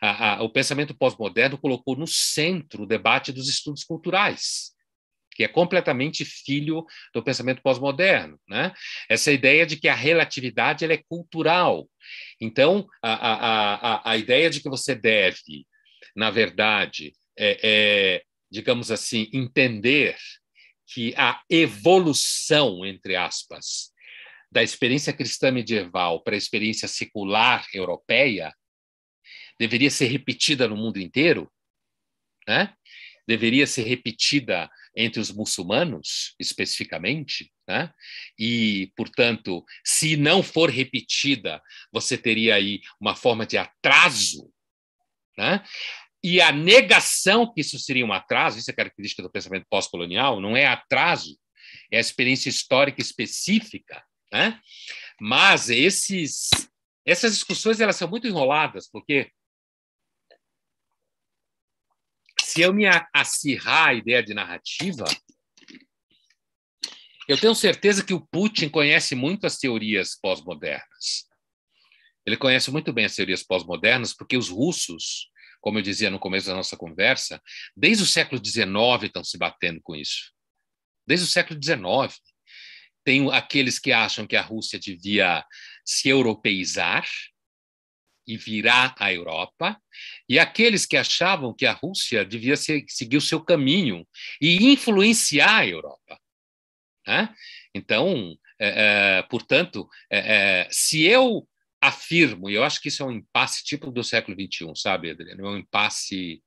a, a, o pensamento pós-moderno colocou no centro o debate dos estudos culturais, que é completamente filho do pensamento pós-moderno. Né? Essa ideia de que a relatividade ela é cultural. Então, a, a, a, ideia de que você deve, na verdade, é, é, digamos assim, entender que a evolução, entre aspas, da experiência cristã medieval para a experiência secular europeia deveria ser repetida no mundo inteiro, né? deveria ser repetida entre os muçulmanos, especificamente, né? e, portanto, se não for repetida, você teria aí uma forma de atraso. Né? E a negação que isso seria um atraso, isso é característica do pensamento pós-colonial, não é atraso, é a experiência histórica específica né? Mas esses, essas discussões elas são muito enroladas, porque se eu me acirrar a ideia de narrativa, eu tenho certeza que o Putin conhece muito as teorias pós-modernas. Ele conhece muito bem as teorias pós-modernas, porque os russos, como eu dizia no começo da nossa conversa, desde o século XIX estão se batendo com isso. Desde o século XIX. Tem aqueles que acham que a Rússia devia se europeizar e virar a Europa, e aqueles que achavam que a Rússia devia seguir o seu caminho e influenciar a Europa. Né? Então, é, é, portanto, é, é se eu afirmo, e eu acho que isso é um impasse típico do século XXI, sabe, Adriano? É um impasse.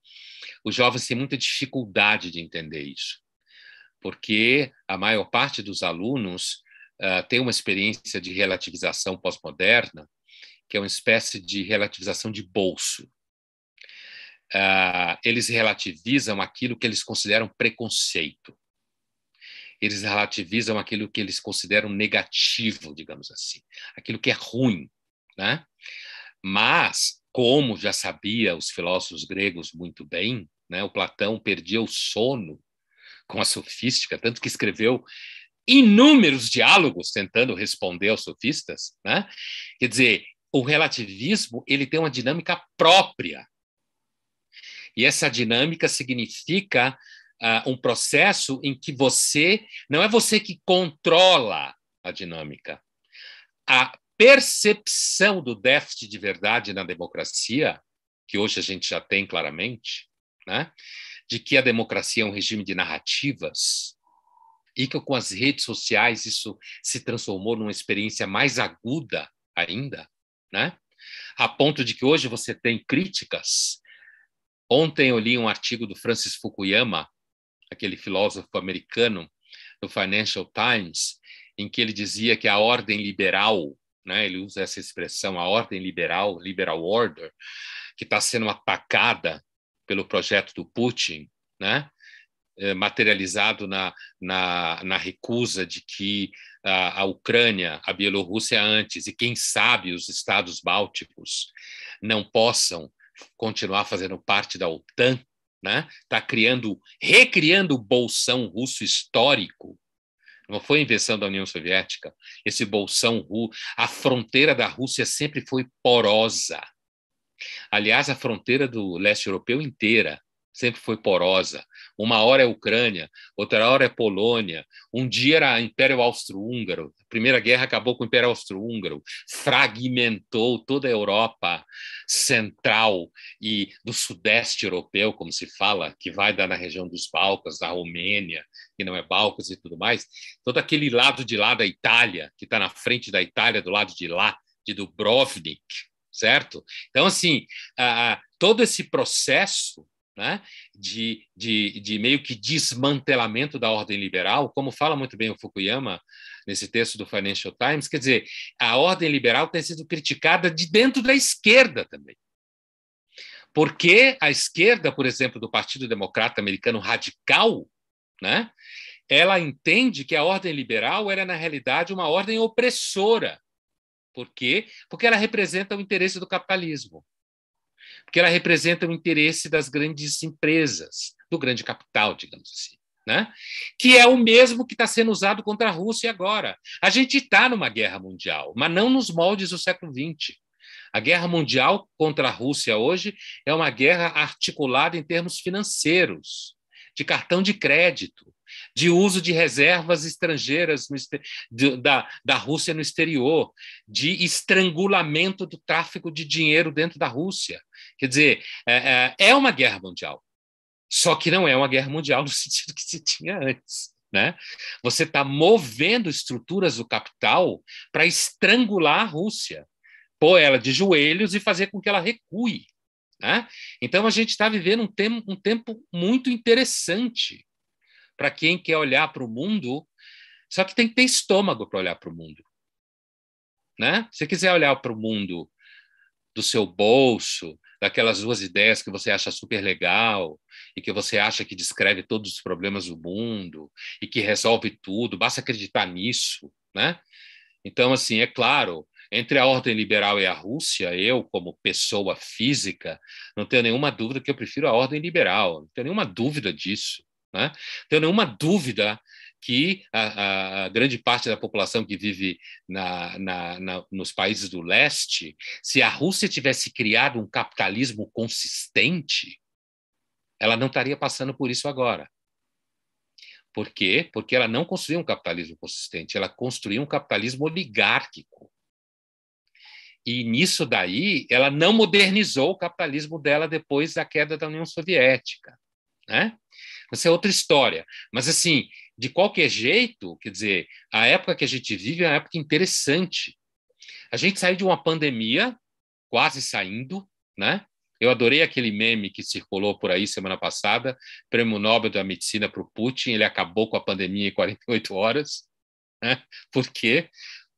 Os jovens têm muita dificuldade de entender isso porque a maior parte dos alunos uh, tem uma experiência de relativização pós-moderna, que é uma espécie de relativização de bolso. Uh, eles relativizam aquilo que eles consideram preconceito. Eles relativizam aquilo que eles consideram negativo, digamos assim, aquilo que é ruim. Né? Mas, como já sabia os filósofos gregos muito bem, né, o Platão perdia o sono com a sofística, tanto que escreveu inúmeros diálogos tentando responder aos sofistas, né? Quer dizer, o relativismo ele tem uma dinâmica própria. E essa dinâmica significa uh, um processo em que você não é você que controla a dinâmica. A percepção do déficit de verdade na democracia, que hoje a gente já tem claramente, né? de que a democracia é um regime de narrativas e que com as redes sociais isso se transformou numa experiência mais aguda ainda, né? A ponto de que hoje você tem críticas. Ontem eu li um artigo do Francis Fukuyama, aquele filósofo americano do Financial Times, em que ele dizia que a ordem liberal, né, ele usa essa expressão, a ordem liberal, liberal order, que está sendo atacada pelo projeto do Putin, né? É, materializado na, na, na recusa de que a, a Ucrânia, a Bielorrússia antes, e quem sabe os estados bálticos, não possam continuar fazendo parte da OTAN, né? Tá criando, recriando o bolsão russo histórico. Não foi invenção da União Soviética. Esse bolsão russo, a fronteira da Rússia sempre foi porosa. Aliás, a fronteira do leste europeu inteira sempre foi porosa. Uma hora é Ucrânia, outra hora é Polônia. Um dia era Império Austro-Húngaro. A Primeira Guerra acabou com o Império Austro-Húngaro, fragmentou toda a Europa central e do sudeste europeu, como se fala, que vai da na região dos Balcãs, da Romênia, que não é Balcãs e tudo mais. Todo aquele lado de lá da Itália, que está na frente da Itália, do lado de lá de Dubrovnik, certo? Então, assim, a, todo esse processo né, de, de, de, meio que desmantelamento da ordem liberal, como fala muito bem o Fukuyama nesse texto do Financial Times, quer dizer, a ordem liberal tem sido criticada de dentro da esquerda também. Porque a esquerda, por exemplo, do Partido Democrata Americano Radical, né, ela entende que a ordem liberal era, na realidade, uma ordem opressora, por quê? Porque ela representa o interesse do capitalismo. Porque ela representa o interesse das grandes empresas, do grande capital, digamos assim. Né? que é o mesmo que está sendo usado contra a Rússia agora. A gente está numa guerra mundial, mas não nos moldes do século XX. A guerra mundial contra a Rússia hoje é uma guerra articulada em termos financeiros, de cartão de crédito, de uso de reservas estrangeiras no, de, da, da Rússia no exterior, de estrangulamento do tráfico de dinheiro dentro da Rússia. Quer dizer, é, é, é uma guerra mundial. Só que não é uma guerra mundial [laughs] no sentido que se tinha antes. Né? Você está movendo estruturas do capital para estrangular a Rússia, pôr ela de joelhos e fazer com que ela recue. Né? Então, a gente está vivendo um, tem um tempo muito interessante para quem quer olhar para o mundo, só que tem que ter estômago para olhar para o mundo. Né? Se quiser olhar para o mundo do seu bolso, daquelas duas ideias que você acha super legal e que você acha que descreve todos os problemas do mundo e que resolve tudo, basta acreditar nisso, né? Então, assim, é claro, entre a ordem liberal e a Rússia, eu, como pessoa física, não tenho nenhuma dúvida que eu prefiro a ordem liberal, não tenho nenhuma dúvida disso. Né? Então, nenhuma dúvida que a, a, grande parte da população que vive na, na, na, nos países do leste, se a Rússia tivesse criado um capitalismo consistente, ela não estaria passando por isso agora. Por quê? Porque ela não construiu um capitalismo consistente, ela construiu um capitalismo oligárquico. E nisso daí, ela não modernizou o capitalismo dela depois da queda da União Soviética. Né? Essa é outra história. Mas, assim, de qualquer jeito, quer dizer, a época que a gente vive é uma época interessante. A gente saiu de uma pandemia, quase saindo, né? Eu adorei aquele meme que circulou por aí semana passada, prêmio Nobel da Medicina para o Putin, ele acabou com a pandemia em 48 horas. Né? Por quê?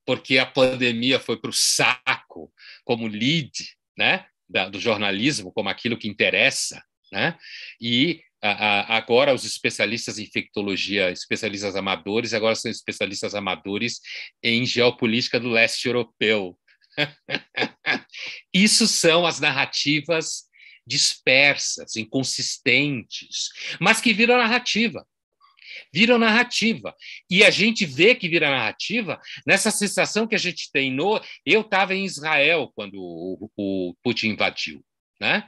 Porque a pandemia foi para o saco como lead né? Da, do jornalismo, como aquilo que interessa. Né? E agora os especialistas em infectologia, especialistas amadores, agora são especialistas amadores em geopolítica do leste europeu. [laughs] Isso são as narrativas dispersas, inconsistentes, mas que viram narrativa. Viram narrativa. E a gente vê que vira narrativa nessa sensação que a gente tem no. Eu estava em Israel quando o, o Putin invadiu, né?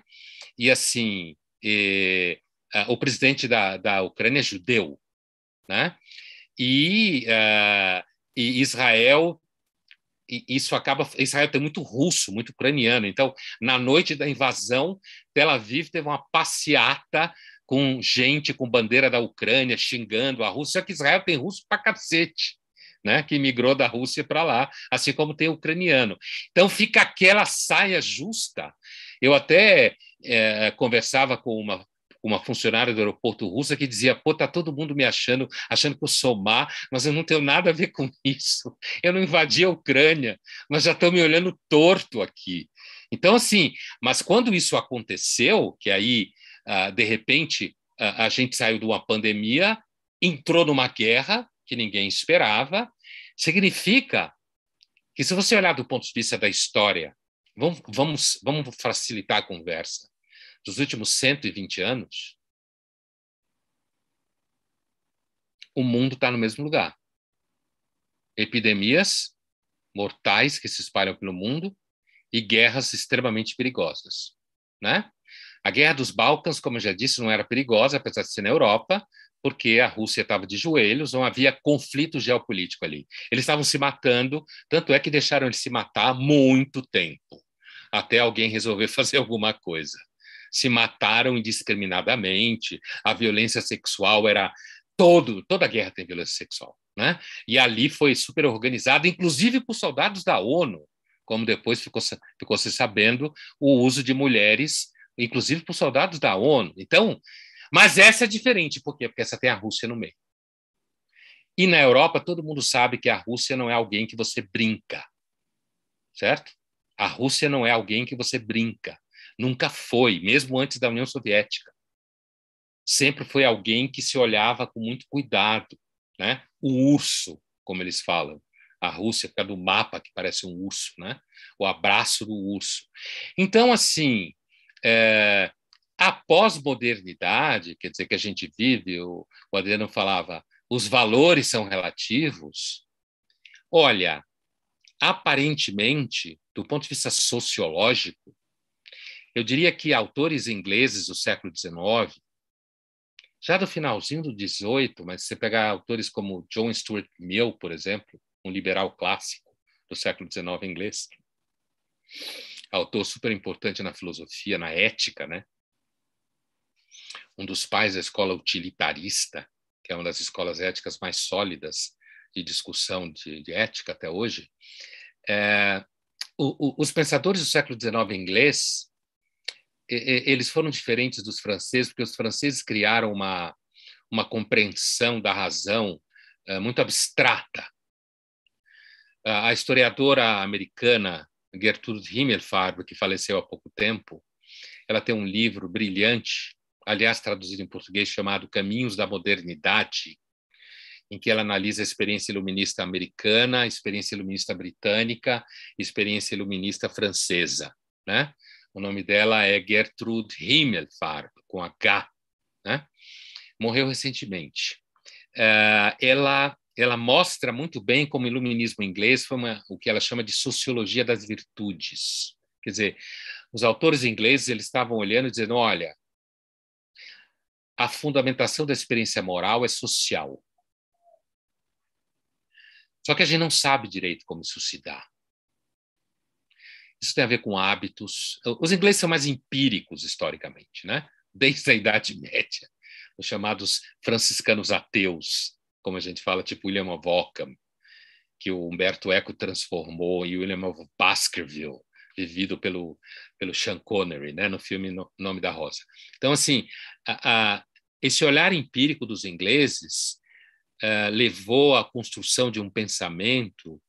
E assim, eh, uh, o presidente da, da Ucrânia é judeu, né? E, uh, e Israel, e isso acaba, Israel tem muito russo, muito ucraniano. Então, na noite da invasão, Tel Aviv teve uma passeata com gente com bandeira da Ucrânia xingando a Rússia, só que Israel tem russo pra cacete. Né, que migrou da Rússia para lá, assim como tem ucraniano. Então fica aquela saia justa. Eu até é, conversava com uma uma funcionária do aeroporto russa que dizia: pô, tá todo mundo me achando, achando que eu sou má, mas eu não tenho nada a ver com [laughs] isso. Eu não invadi a Ucrânia, mas já estão me olhando torto aqui. Então, assim, mas quando isso aconteceu, que aí, ah, de repente, a gente saiu de uma pandemia, entrou numa guerra que ninguém esperava, significa que, se você olhar do ponto de vista da história, vamos, vamos, vamos facilitar a conversa dos últimos 120 anos, o mundo está no mesmo lugar. Epidemias mortais que se espalham pelo mundo e guerras extremamente perigosas, né? A guerra dos Balcãs, como eu já disse, não era perigosa, apesar de ser na Europa, porque a Rússia estava de joelhos, não havia conflito geopolítico ali. Eles estavam se matando, tanto é que deixaram eles se matar muito tempo, até alguém resolver [laughs] fazer alguma coisa se mataram indiscriminadamente, a violência sexual era todo, toda guerra tem violência sexual, né? E ali foi super organizada, inclusive por soldados da ONU, como depois ficou, ficou se sabendo o uso de mulheres, inclusive por soldados da ONU. Então, mas essa é diferente, por quê? Porque essa tem a Rússia no meio. E na Europa, todo mundo sabe que a Rússia não é alguém que você brinca, certo? A Rússia não é alguém que você brinca. Nunca foi, mesmo antes da União Soviética. Sempre foi alguém que se olhava com muito cuidado, né? O urso, como eles falam, a Rússia por causa do mapa que parece um urso, né? O abraço do urso. Então, assim, é, a pós-modernidade, quer dizer que a gente vive, o, o Adriano falava, os valores são relativos. Olha, aparentemente, do ponto de vista sociológico, eu diria que autores ingleses do século XIX, já do finalzinho do XVIII, mas se você pegar autores como John Stuart Mill, por exemplo, um liberal clássico do século XIX inglês, autor super importante na filosofia, na ética, né? Um dos pais da escola utilitarista, que é uma das escolas éticas mais sólidas de discussão de, de ética até hoje. É, o, o, os pensadores do século XIX inglês eles foram diferentes dos franceses, porque os franceses criaram uma, uma compreensão da razão eh, muito abstrata. A historiadora americana Gertrude Himmelfarb, que faleceu há pouco tempo, ela tem um livro brilhante, aliás, traduzido em português, chamado Caminhos da Modernidade, em que ela analisa a experiência iluminista americana, a experiência iluminista britânica, a experiência iluminista francesa. Né? O nome dela é Gertrude Himmelfarb, com H. Né? Morreu recentemente. Uh, ela, ela mostra muito bem como o iluminismo inglês foi uma, o que ela chama de sociologia das virtudes. Quer dizer, os autores ingleses eles estavam olhando e dizendo: olha, a fundamentação da experiência moral é social. Só que a gente não sabe direito como isso se dá isso tem a ver com hábitos. Os ingleses são mais empíricos historicamente, né? [laughs] desde a Idade Média, os chamados franciscanos ateus, como a gente fala, tipo William of Ockham, que o Humberto Eco transformou em William of Baskerville, vivido pelo, pelo Sean Connery, né, no filme no, Nome da Rosa. Então, assim, a, a, esse olhar empírico dos ingleses a, eh, levou à construção de um pensamento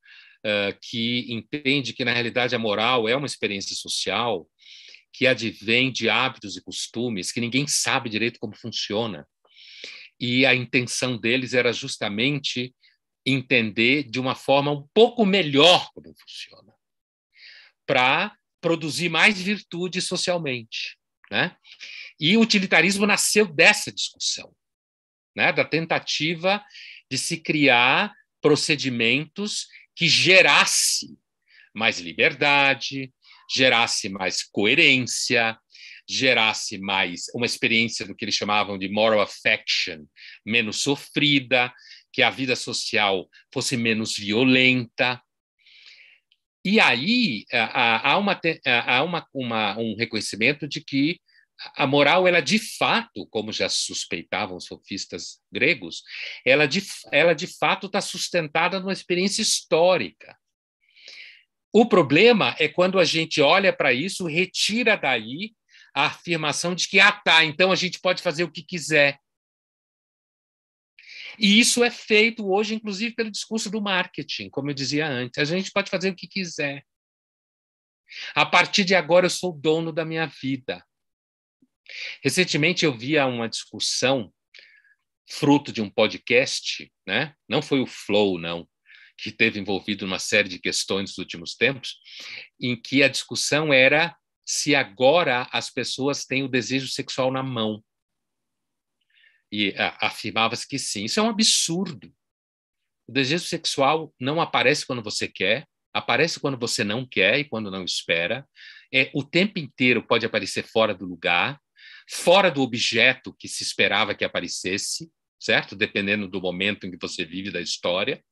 eh, que entende que, na realidade, a moral é uma experiência social que advém de hábitos e costumes que ninguém sabe direito como funciona. E a intenção deles era justamente entender de uma forma um pouco melhor como funciona, para produzir mais virtude socialmente. Né? E o utilitarismo nasceu dessa discussão, né? da tentativa de se criar procedimentos que gerasse mais liberdade, gerasse mais coerência, gerasse mais uma experiência do que eles chamavam de moral affection, menos sofrida, que a vida social fosse menos violenta. E aí eh, há, uma, eh, há uma, uma um reconhecimento de que a moral, ela de fato, como já suspeitavam os sofistas gregos, ela de, ela de fato está sustentada numa experiência histórica. O problema é quando a gente olha para isso, retira daí a afirmação de que, ah, tá, então a gente pode fazer o que quiser. E isso é feito hoje, inclusive, pelo discurso do marketing, como eu dizia antes. A gente pode fazer o que quiser. A partir de agora, eu sou dono da minha vida. Recentemente eu via uma discussão fruto de um podcast, né? Não foi o Flow, não, que teve envolvido uma série de questões nos últimos tempos, em que a discussão era se agora as pessoas têm o desejo sexual na mão. E ah, afirmava-se que sim. Isso é um absurdo. O desejo sexual não aparece quando você quer, aparece quando você não quer e quando não espera. É, o tempo inteiro pode aparecer fora do lugar, fora do objeto que se esperava que aparecesse, certo? Dependendo do momento em que você vive da história.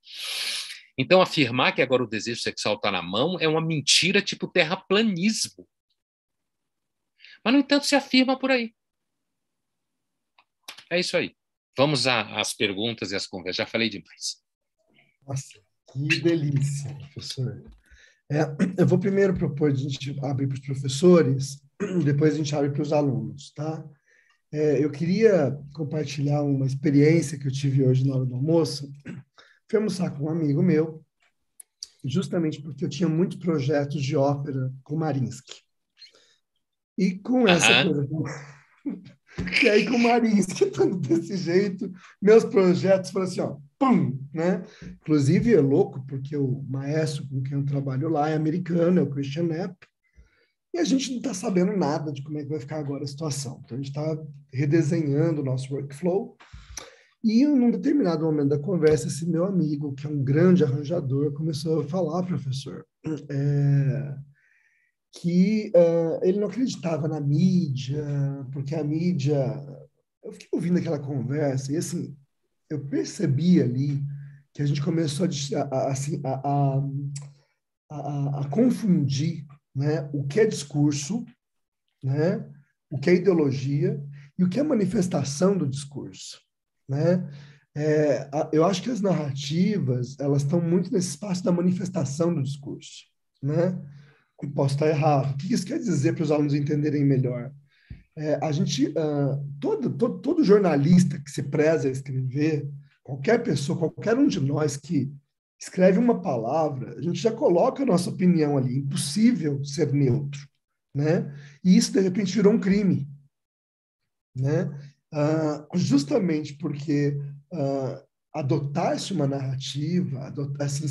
Então, afirmar que agora o desejo sexual está na mão é uma mentira tipo terraplanismo. Mas, no entanto, se afirma por aí. É isso aí. Vamos às perguntas e às conversas. Já falei demais. Nossa, que delícia, professor. É, eu vou primeiro propor, a gente abrir para os professores, [clears throat] depois a gente abre para os alunos, tá? É, eu queria compartilhar uma experiência que eu tive hoje na hora do almoço. [clears throat] Fui almoçar com um amigo meu, justamente porque eu tinha muitos projetos de ópera com Marinsky. E com essa coisa... [laughs] e aí com Marinsky [laughs] estando desse jeito, meus projetos foram assim, ó, pum, né? Inclusive é louco, porque o maestro com quem eu trabalho lá é americano, é o Christian Knapp, e a gente não está sabendo nada de como é que vai ficar agora a situação. Então, a gente está redesenhando o nosso workflow. E, em um determinado momento da conversa, esse meu amigo, que é um grande arranjador, começou a falar, professor, é, que é, ele não acreditava na mídia, porque a mídia. Eu fiquei ouvindo aquela conversa e, assim, eu percebi ali que a gente começou a, a, assim, a, a confundir né, o que é discurso, né, o que é ideologia e o que é manifestação do discurso. Né? É, eu acho que as narrativas elas estão muito nesse espaço da manifestação do discurso. Né? posso estar errado. O que isso quer dizer para os alunos entenderem melhor? É, a gente, uh, todo, todo, todo jornalista que se preza a escrever, qualquer pessoa, qualquer um de nós que escreve uma palavra, a gente já coloca a nossa opinião ali. Impossível ser neutro, né? E isso de repente virou um crime, né? Ah, justamente porque ah, adotar-se uma narrativa, adotar assim,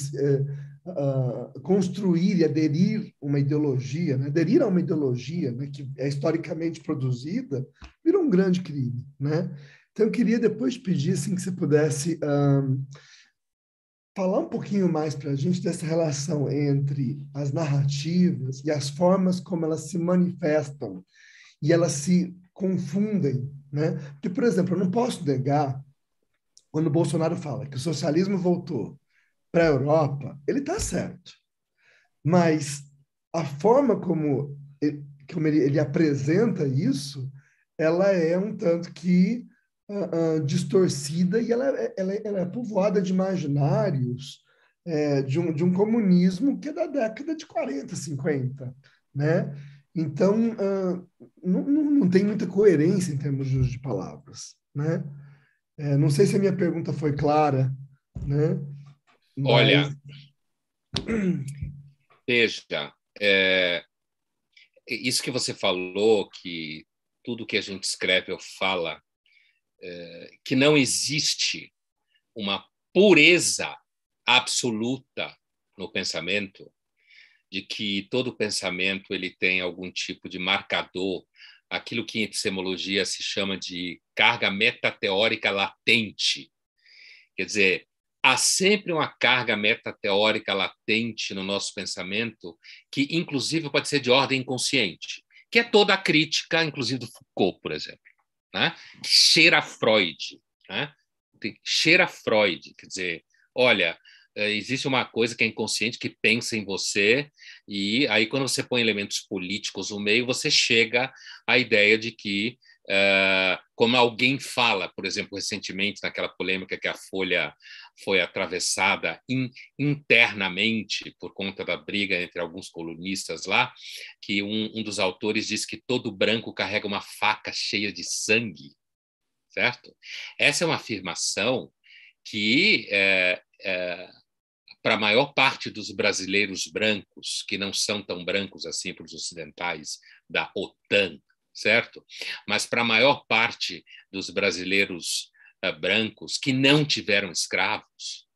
Uh, construir e aderir uma ideologia, né? aderir a uma ideologia né? que é historicamente produzida, virou um grande crime. Né? Então, eu queria depois pedir assim, que você pudesse uh, falar um pouquinho mais para a gente dessa relação entre as narrativas e as formas como elas se manifestam e elas se confundem, né? Porque, por exemplo, eu não posso negar quando o Bolsonaro fala que o socialismo voltou para a Europa, ele está certo, mas a forma como ele, como ele, ele apresenta isso, ela é um tanto que uh, distorcida e ela, ela, ela, é povoada de imaginários é, de, um, de um comunismo que é da década de 40, 50, né? Então, uh, não, não, não, tem muita coerência em termos de uso de palavras, né? É, não sei se a minha pergunta foi clara, né? Mas... Olha, [clears throat] veja, é, isso que você falou, que tudo que a gente escreve ou fala eh, que não existe uma pureza absoluta no pensamento, de que todo pensamento ele tem algum tipo de marcador, aquilo que em epistemologia se chama de carga metateórica latente. Quer dizer, há sempre uma carga metateórica latente no nosso pensamento, que inclusive pode ser de ordem inconsciente, que é toda a crítica, inclusive do Foucault, por exemplo né? cheira Freud, né? cheira Freud, quer dizer, olha, eh, existe uma coisa que é inconsciente que pensa em você e aí quando você põe elementos políticos no meio, você chega à ideia de que eh, como alguém fala, por exemplo, recentemente naquela polêmica que a Folha foi atravessada in, internamente por conta da briga entre alguns colunistas lá, que um, um dos autores diz que todo branco carrega uma faca cheia de sangue, certo? Essa é uma afirmação que é, eh, é, eh, para a maior parte dos brasileiros brancos, que não são tão brancos assim para os ocidentais da OTAN, certo? Mas para a maior parte dos brasileiros uh, brancos que não tiveram escravos,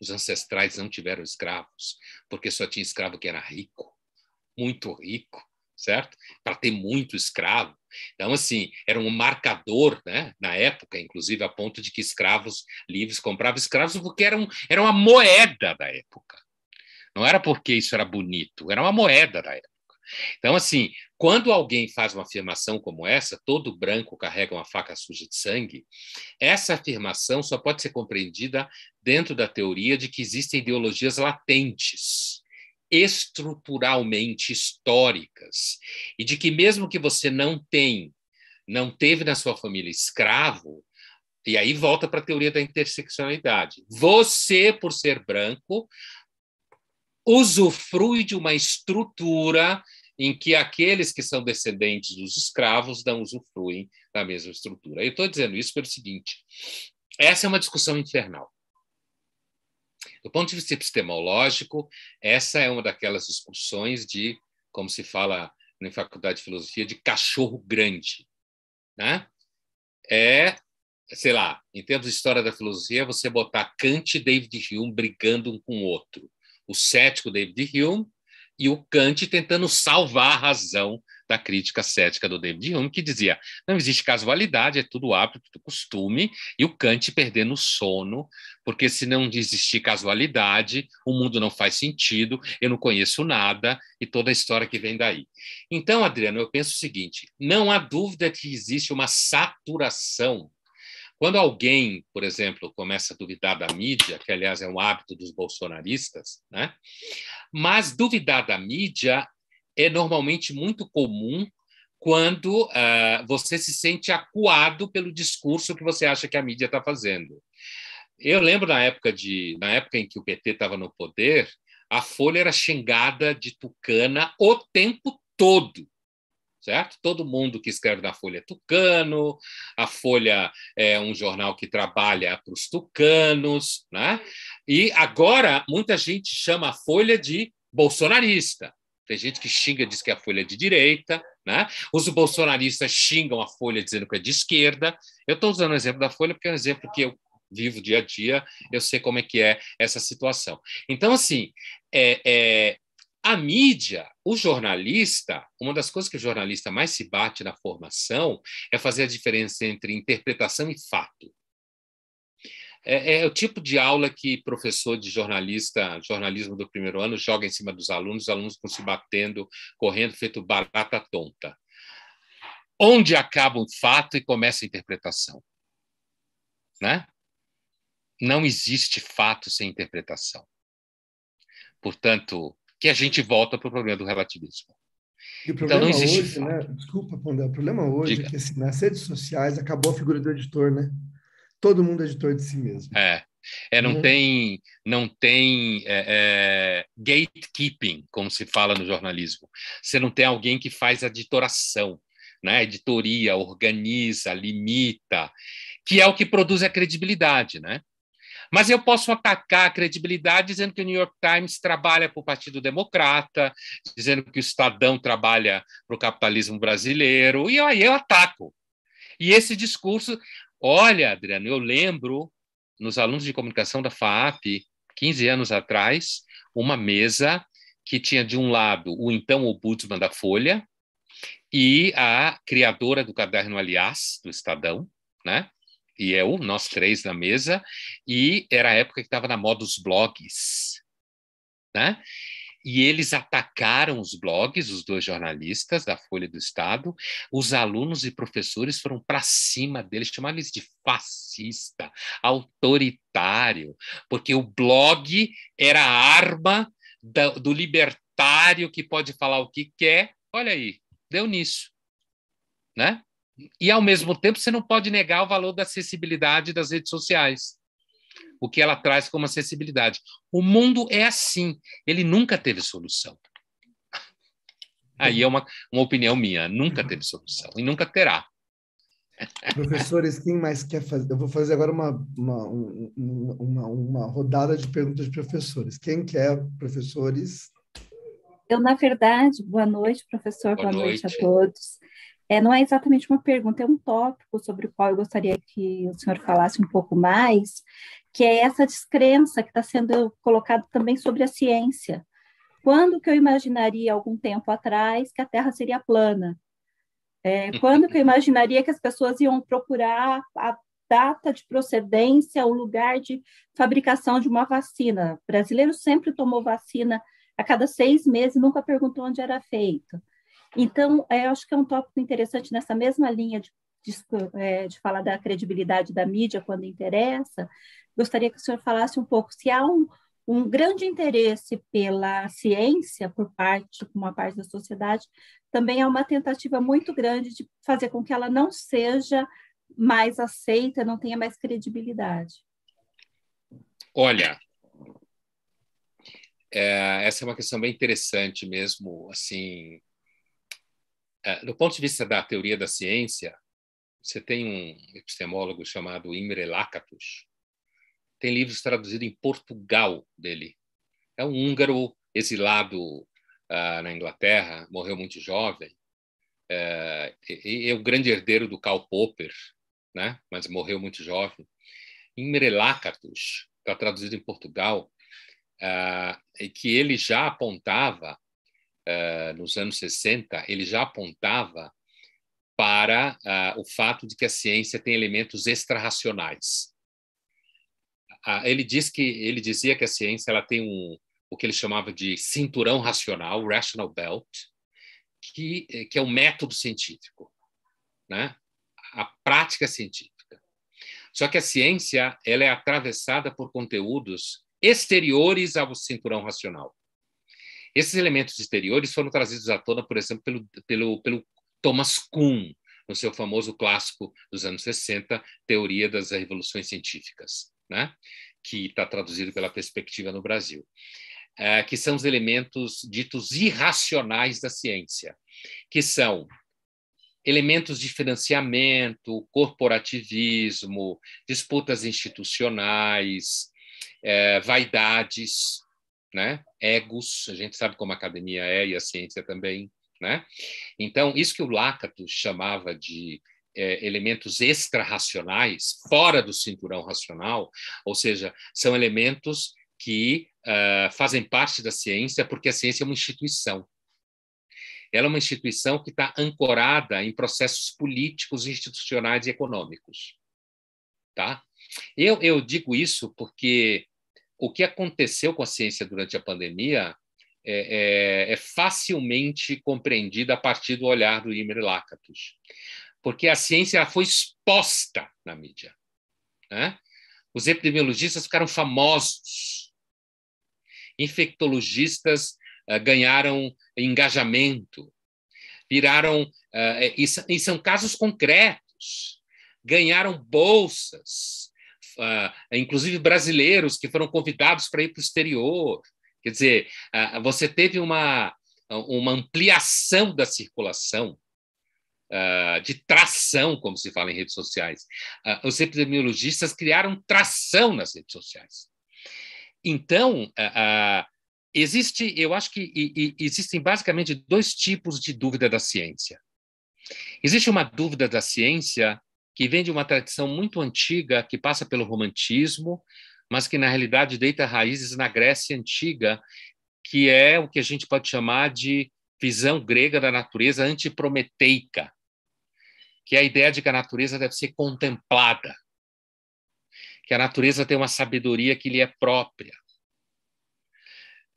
os ancestrais não tiveram escravos, porque só tinha escravo que era rico, muito rico, certo? Para ter muito escravo. Então, assim, era um marcador, né? na época, inclusive, a ponto de que escravos livres compravam escravos porque eram, era uma moeda da época. Não era porque isso era bonito, era uma moeda da época. Então, assim, quando alguém faz uma afirmação como essa, todo branco carrega uma faca suja de sangue, essa afirmação só pode ser compreendida dentro da teoria de que existem ideologias latentes, estruturalmente históricas, e de que mesmo que você não tem, não teve na sua família escravo, e aí volta para a teoria da interseccionalidade. Você, por ser branco, usufrui de uma estrutura em que aqueles que são descendentes dos escravos não usufruem da mesma estrutura. Eu estou dizendo isso pelo seguinte: essa é uma discussão infernal. Do ponto de vista epistemológico, essa é uma daquelas discussões de, como se fala na faculdade de filosofia, de cachorro grande. Né? É, sei lá, em termos de história da filosofia, você botar Kant e David Hume brigando um com o outro. O cético David Hume e o Kant tentando salvar a razão da crítica cética do David Hume, que dizia não existe casualidade, é tudo hábito, tudo costume, e o Kant perdendo o sono, porque se não existir casualidade, o mundo não faz sentido, eu não conheço nada, e toda a história que vem daí. Então, Adriano, eu penso o seguinte: não há dúvida que existe uma saturação quando alguém, por exemplo, começa a duvidar da mídia, que aliás é um hábito dos bolsonaristas, né? mas duvidar da mídia é normalmente muito comum quando uh, você se sente acuado pelo discurso que você acha que a mídia está fazendo. Eu lembro na época de, na época em que o PT estava no poder, a Folha era xingada de tucana o tempo todo certo? Todo mundo que escreve na Folha é tucano, a Folha é um jornal que trabalha para os tucanos, né? E agora muita gente chama a Folha de bolsonarista. Tem gente que xinga, diz que é a Folha é de direita, né? Os bolsonaristas xingam a Folha dizendo que é de esquerda. Eu estou usando o exemplo da Folha porque é um exemplo que eu vivo dia a dia, eu sei como é que é essa situação. Então, assim, é, é a mídia, o jornalista, uma das coisas que o jornalista mais se bate na formação é fazer a diferença entre interpretação e fato. É, é, o tipo de aula que professor de jornalista, jornalismo do primeiro ano, joga em cima dos alunos, os alunos vão se batendo, correndo, feito barata tonta. Onde acaba o fato e começa a interpretação? Né? Não existe fato sem interpretação. Portanto, que a gente volta para o problema do relativismo. E o então, problema então, hoje, né? Desculpa, Pondé, o problema hoje é Diga. é que assim, nas redes sociais acabou a figura do editor, né? Todo mundo é editor de si mesmo. É. É, não uhum. tem, não tem é, é, gatekeeping, como se fala no jornalismo. Você não tem alguém que faz a editoração, né? editoria, organiza, limita, que é o que produz a credibilidade, né? Mas eu posso atacar a credibilidade dizendo que o New York Times trabalha para o Partido Democrata, dizendo que o Estadão trabalha para o capitalismo brasileiro, e aí eu ataco. E esse discurso. Olha, Adriano, eu lembro nos alunos de comunicação da FAAP, 15 anos atrás, uma mesa que tinha de um lado o então ombudsman da Folha e a criadora do caderno Aliás, do Estadão, né? e eu, é nós três na mesa, e era a época que estava na moda os blogs, né? E eles atacaram os blogs, os dois jornalistas da Folha do Estado. Os alunos e professores foram para cima deles, chamaram eles de fascista, autoritário, porque o blog era a arma do, do libertário que pode falar o que quer. Olha aí, deu nisso, né? E, ao mesmo tempo, você não pode negar o valor da acessibilidade das redes sociais, o que ela traz como acessibilidade. O mundo é assim, ele nunca teve solução. Aí é uma, uma opinião minha, nunca uhum. teve solução e nunca terá. Professores, quem mais quer fazer? Eu vou fazer agora uma, uma, uma, uma, rodada de perguntas de professores. Quem quer, professores? Eu, na verdade, boa noite, professor, boa, boa noite. noite a todos. É, não é exatamente uma pergunta, é um tópico sobre o qual eu gostaria que o senhor falasse um pouco mais, que é essa descrença que está sendo colocada também sobre a ciência. Quando que eu imaginaria, algum tempo atrás, que a Terra seria plana? É, quando que eu imaginaria que as pessoas iam procurar a data de procedência, o lugar de fabricação de uma vacina? O brasileiro sempre tomou vacina a cada seis meses, nunca perguntou onde era feito. Então, é, eu acho que é um tópico interessante nessa mesma linha de, de, é, de falar da credibilidade da mídia quando interessa. Gostaria que o senhor falasse um pouco se há um, um grande interesse pela ciência por parte, uma parte da sociedade, também há uma tentativa muito grande de fazer com que ela não seja mais aceita, não tenha mais credibilidade. Olha, é, essa é uma questão bem interessante mesmo, assim, é, do ponto de vista da teoria da ciência, você tem um epistemólogo chamado Imre Lakatos. Tem livros traduzidos em Portugal dele. É um húngaro exilado ah, na Inglaterra, morreu muito jovem. É, e é o grande herdeiro do Karl Popper, né? mas morreu muito jovem. Imre Lakatos, está traduzido em Portugal, ah, e que ele já apontava uh, nos anos 60, ele já apontava para uh, o fato de que a ciência tem elementos extrarracionais. Uh, ah, ele diz que ele dizia que a ciência ela tem um o que ele chamava de cinturão racional, rational belt, que eh, que é o um método científico, né? A prática científica. Só que a ciência ela é atravessada por conteúdos exteriores ao cinturão racional. Esses elementos exteriores foram trazidos à tona, por exemplo, pelo, pelo, pelo Thomas Kuhn, no seu famoso clássico dos anos 60, Teoria das Revoluções Científicas, né? que está traduzido pela perspectiva no Brasil, é, que são os elementos ditos irracionais da ciência, que são elementos de financiamento, corporativismo, disputas institucionais, é, vaidades, né? Egos, a gente sabe como a academia é e a ciência também, né? Então, isso que o Lakatos chamava de é, elementos extra-racionais, fora do cinturão racional, ou seja, são elementos que uh, fazem parte da ciência, porque a ciência é uma instituição. Ela é uma instituição que está ancorada em processos políticos, institucionais e econômicos. Tá? Eu, eu digo isso porque o que aconteceu com a ciência durante a pandemia é, é, é facilmente compreendida a partir do olhar do Imre Lakatos, porque a ciência foi exposta na mídia. Né? Os epidemiologistas ficaram famosos, infectologistas uh, ganharam engajamento, viraram uh, e, e são casos concretos, ganharam bolsas, ah, inclusive brasileiros que foram convidados para ir para o exterior. Quer dizer, ah, você teve uma, uma ampliação da circulação, ah, de tração, como se fala em redes sociais. Os epidemiologistas criaram tração nas redes sociais. Então, existe, eu acho que existem basicamente dois tipos de dúvida da ciência. Existe uma dúvida da ciência que vem de uma tradição muito antiga, que passa pelo romantismo, mas que na realidade deita raízes na Grécia antiga, que é o que a gente pode chamar de visão grega da natureza antiprometeica, que é a ideia de que a natureza deve ser contemplada, que a natureza tem uma sabedoria que lhe é própria.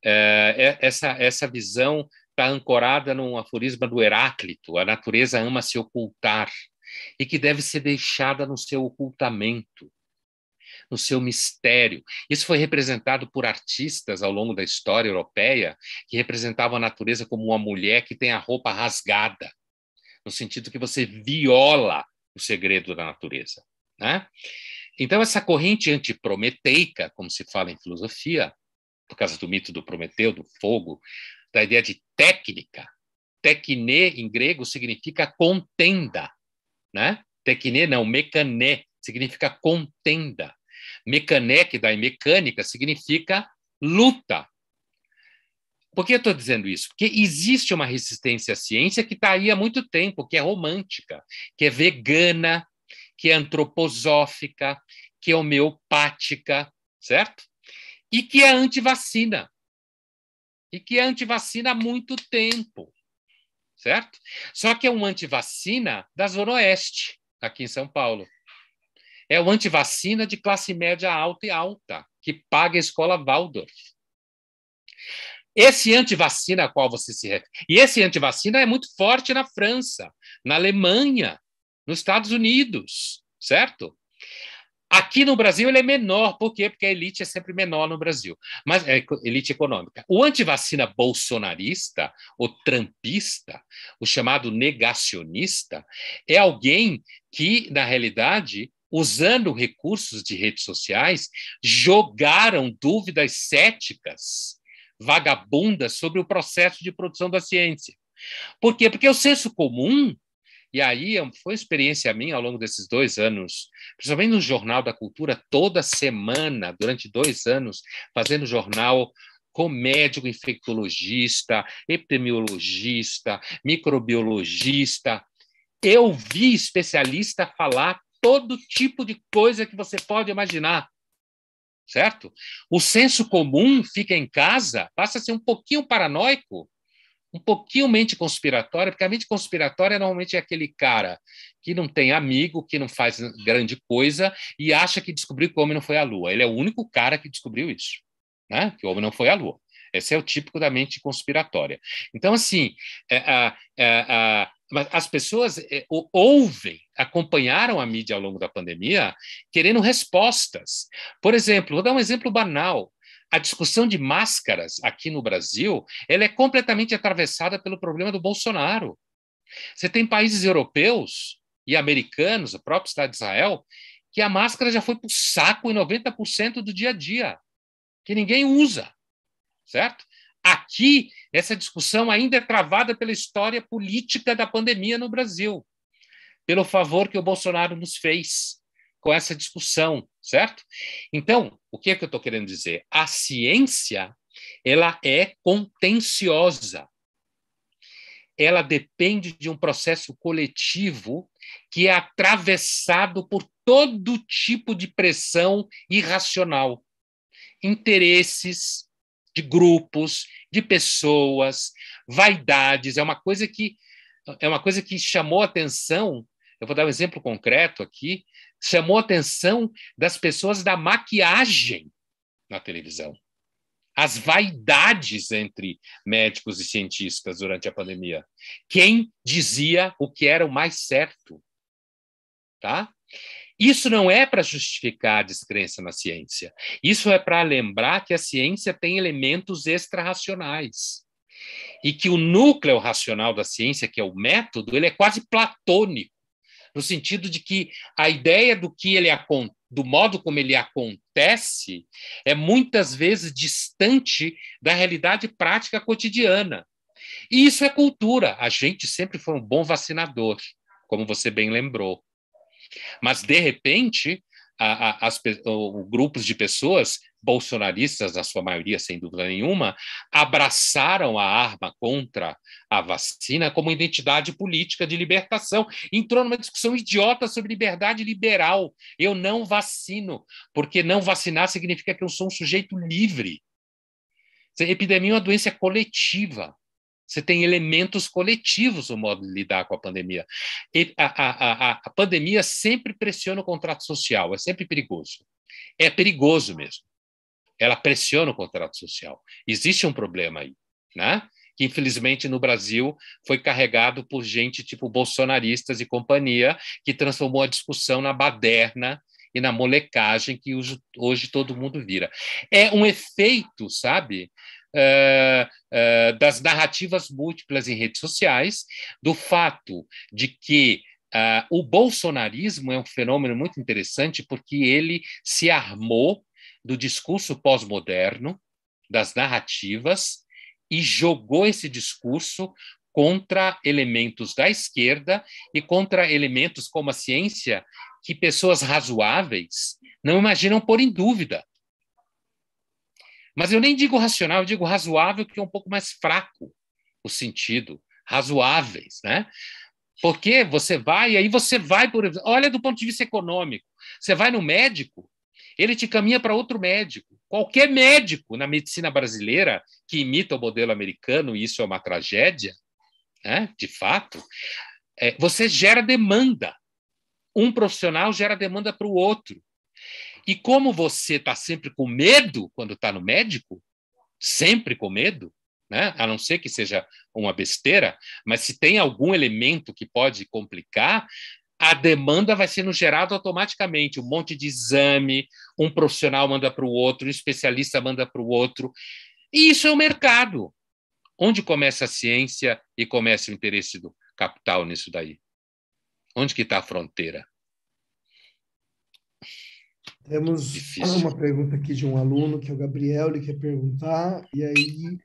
É, é essa, essa visão está ancorada num aforisma do Heráclito: a natureza ama se ocultar e que deve ser deixada no seu ocultamento, no seu mistério. Isso foi representado por artistas ao longo da história europeia que representavam a natureza como uma mulher que tem a roupa rasgada, no sentido que você viola o segredo da natureza. Né? Então, essa corrente antiprometeica, como se fala em filosofia, por causa do mito do Prometeu, do fogo, da ideia de técnica, tecne em grego significa contenda, né? Tecne não, mecané significa contenda. Mecané, que dá em mecânica, significa luta. Por que eu estou dizendo isso? Porque existe uma resistência à ciência que está aí há muito tempo, que é romântica, que é vegana, que é antroposófica, que é homeopática, certo? E que é antivacina. E que é antivacina há muito tempo certo? Só que é um antivacina da Zona Oeste, aqui em São Paulo. É o um antivacina de classe média alta e alta, que paga a escola Waldorf. Esse antivacina a qual você se refere. E esse antivacina é muito forte na França, na Alemanha, nos Estados Unidos, certo? Aqui no Brasil ele é menor, por quê? Porque a elite é sempre menor no Brasil, mas é elite econômica. O antivacina bolsonarista, o trampista, o chamado negacionista, é alguém que, na realidade, usando recursos de redes sociais, jogaram dúvidas céticas vagabundas sobre o processo de produção da ciência. Por quê? Porque o senso comum e aí é foi experiência minha ao longo desses dois anos, principalmente no Jornal da Cultura, toda semana, durante dois anos, fazendo jornal com médico infectologista, epidemiologista, microbiologista. Eu vi especialista falar todo tipo de coisa que você pode imaginar. Certo? O senso comum fica em casa, passa a ser um pouquinho paranoico um pouquinho mente conspiratória, porque a mente conspiratória normalmente é aquele cara que não tem amigo, que não faz grande coisa e acha que descobriu que o homem não foi à lua. Ele é o único cara que descobriu isso, né? que o homem não foi à lua. Esse é o típico da mente conspiratória. Então, assim, é, é, é, as pessoas é, ouvem, acompanharam a mídia ao longo da pandemia querendo respostas. Por exemplo, vou dar um exemplo banal a discussão de máscaras aqui no Brasil ela é completamente atravessada pelo problema do Bolsonaro. Você tem países europeus e americanos, o próprio Estado de Israel, que a máscara já foi para o saco em 90% do dia a dia, que ninguém usa, certo? Aqui, essa discussão ainda é travada pela história política da pandemia no Brasil, pelo favor que o Bolsonaro nos fez com essa discussão, certo? Então, o que é que eu estou querendo dizer? A ciência ela é contenciosa. Ela depende de um processo coletivo que é atravessado por todo tipo de pressão irracional, interesses de grupos, de pessoas, vaidades. É uma coisa que é uma coisa que chamou atenção. Eu vou dar um exemplo concreto aqui chamou a atenção das pessoas da maquiagem na televisão. As vaidades entre médicos e cientistas durante a pandemia. Quem dizia o que era o mais certo? Tá? Isso não é para justificar a descrença na ciência. Isso é para lembrar que a ciência tem elementos extrarracionais e que o núcleo racional da ciência, que é o método, ele é quase platônico no sentido de que a ideia do que ele do modo como ele acontece é muitas vezes distante da realidade prática cotidiana. E isso é cultura. A gente sempre foi um bom vacinador, como você bem lembrou. Mas, de repente, a, a, as, o, grupos de pessoas bolsonaristas, na sua maioria, sem dúvida nenhuma, abraçaram a arma contra a vacina como identidade política de libertação. Entrou numa discussão idiota sobre liberdade liberal. Eu não vacino, porque não vacinar significa que eu sou um sujeito livre. Epidemia é uma doença coletiva. Você tem elementos coletivos no modo de lidar com a pandemia. A, a, a, a pandemia sempre pressiona o contrato social, é sempre perigoso. É perigoso mesmo ela pressiona o contrato social. Existe um problema aí, né? que infelizmente no Brasil foi carregado por gente tipo bolsonaristas e companhia, que transformou a discussão na baderna e na molecagem que hoje, hoje todo mundo vira. É um efeito, sabe? Eh, eh, das narrativas múltiplas em redes sociais, do fato de que ah, o bolsonarismo é um fenômeno muito interessante porque ele se armou do discurso pós-moderno, das narrativas, e jogou esse discurso contra elementos da esquerda e contra elementos como a ciência que pessoas razoáveis não imaginam pôr em dúvida. Mas eu nem digo racional, eu digo razoável, que é um pouco mais fraco o sentido, razoáveis, né? Porque você vai, aí você vai, por olha do ponto de vista econômico, você vai no médico, ele te caminha para outro médico. Qualquer médico na medicina brasileira que imita o modelo americano, e isso é uma tragédia, né, de fato, é, você gera demanda. Um profissional gera demanda para o outro. E como você está sempre com medo quando está no médico, sempre com medo, né? a não ser que seja uma besteira, mas se tem algum elemento que pode complicar, a demanda vai sendo gerada automaticamente, um monte de exame, um profissional manda para o outro, um especialista manda para o outro. E isso é o mercado. Onde começa a ciência e começa o interesse do capital nisso daí? Onde que está a fronteira? Temos Difícil. uma pergunta aqui de um aluno, que é o Gabriel, ele quer perguntar, e aí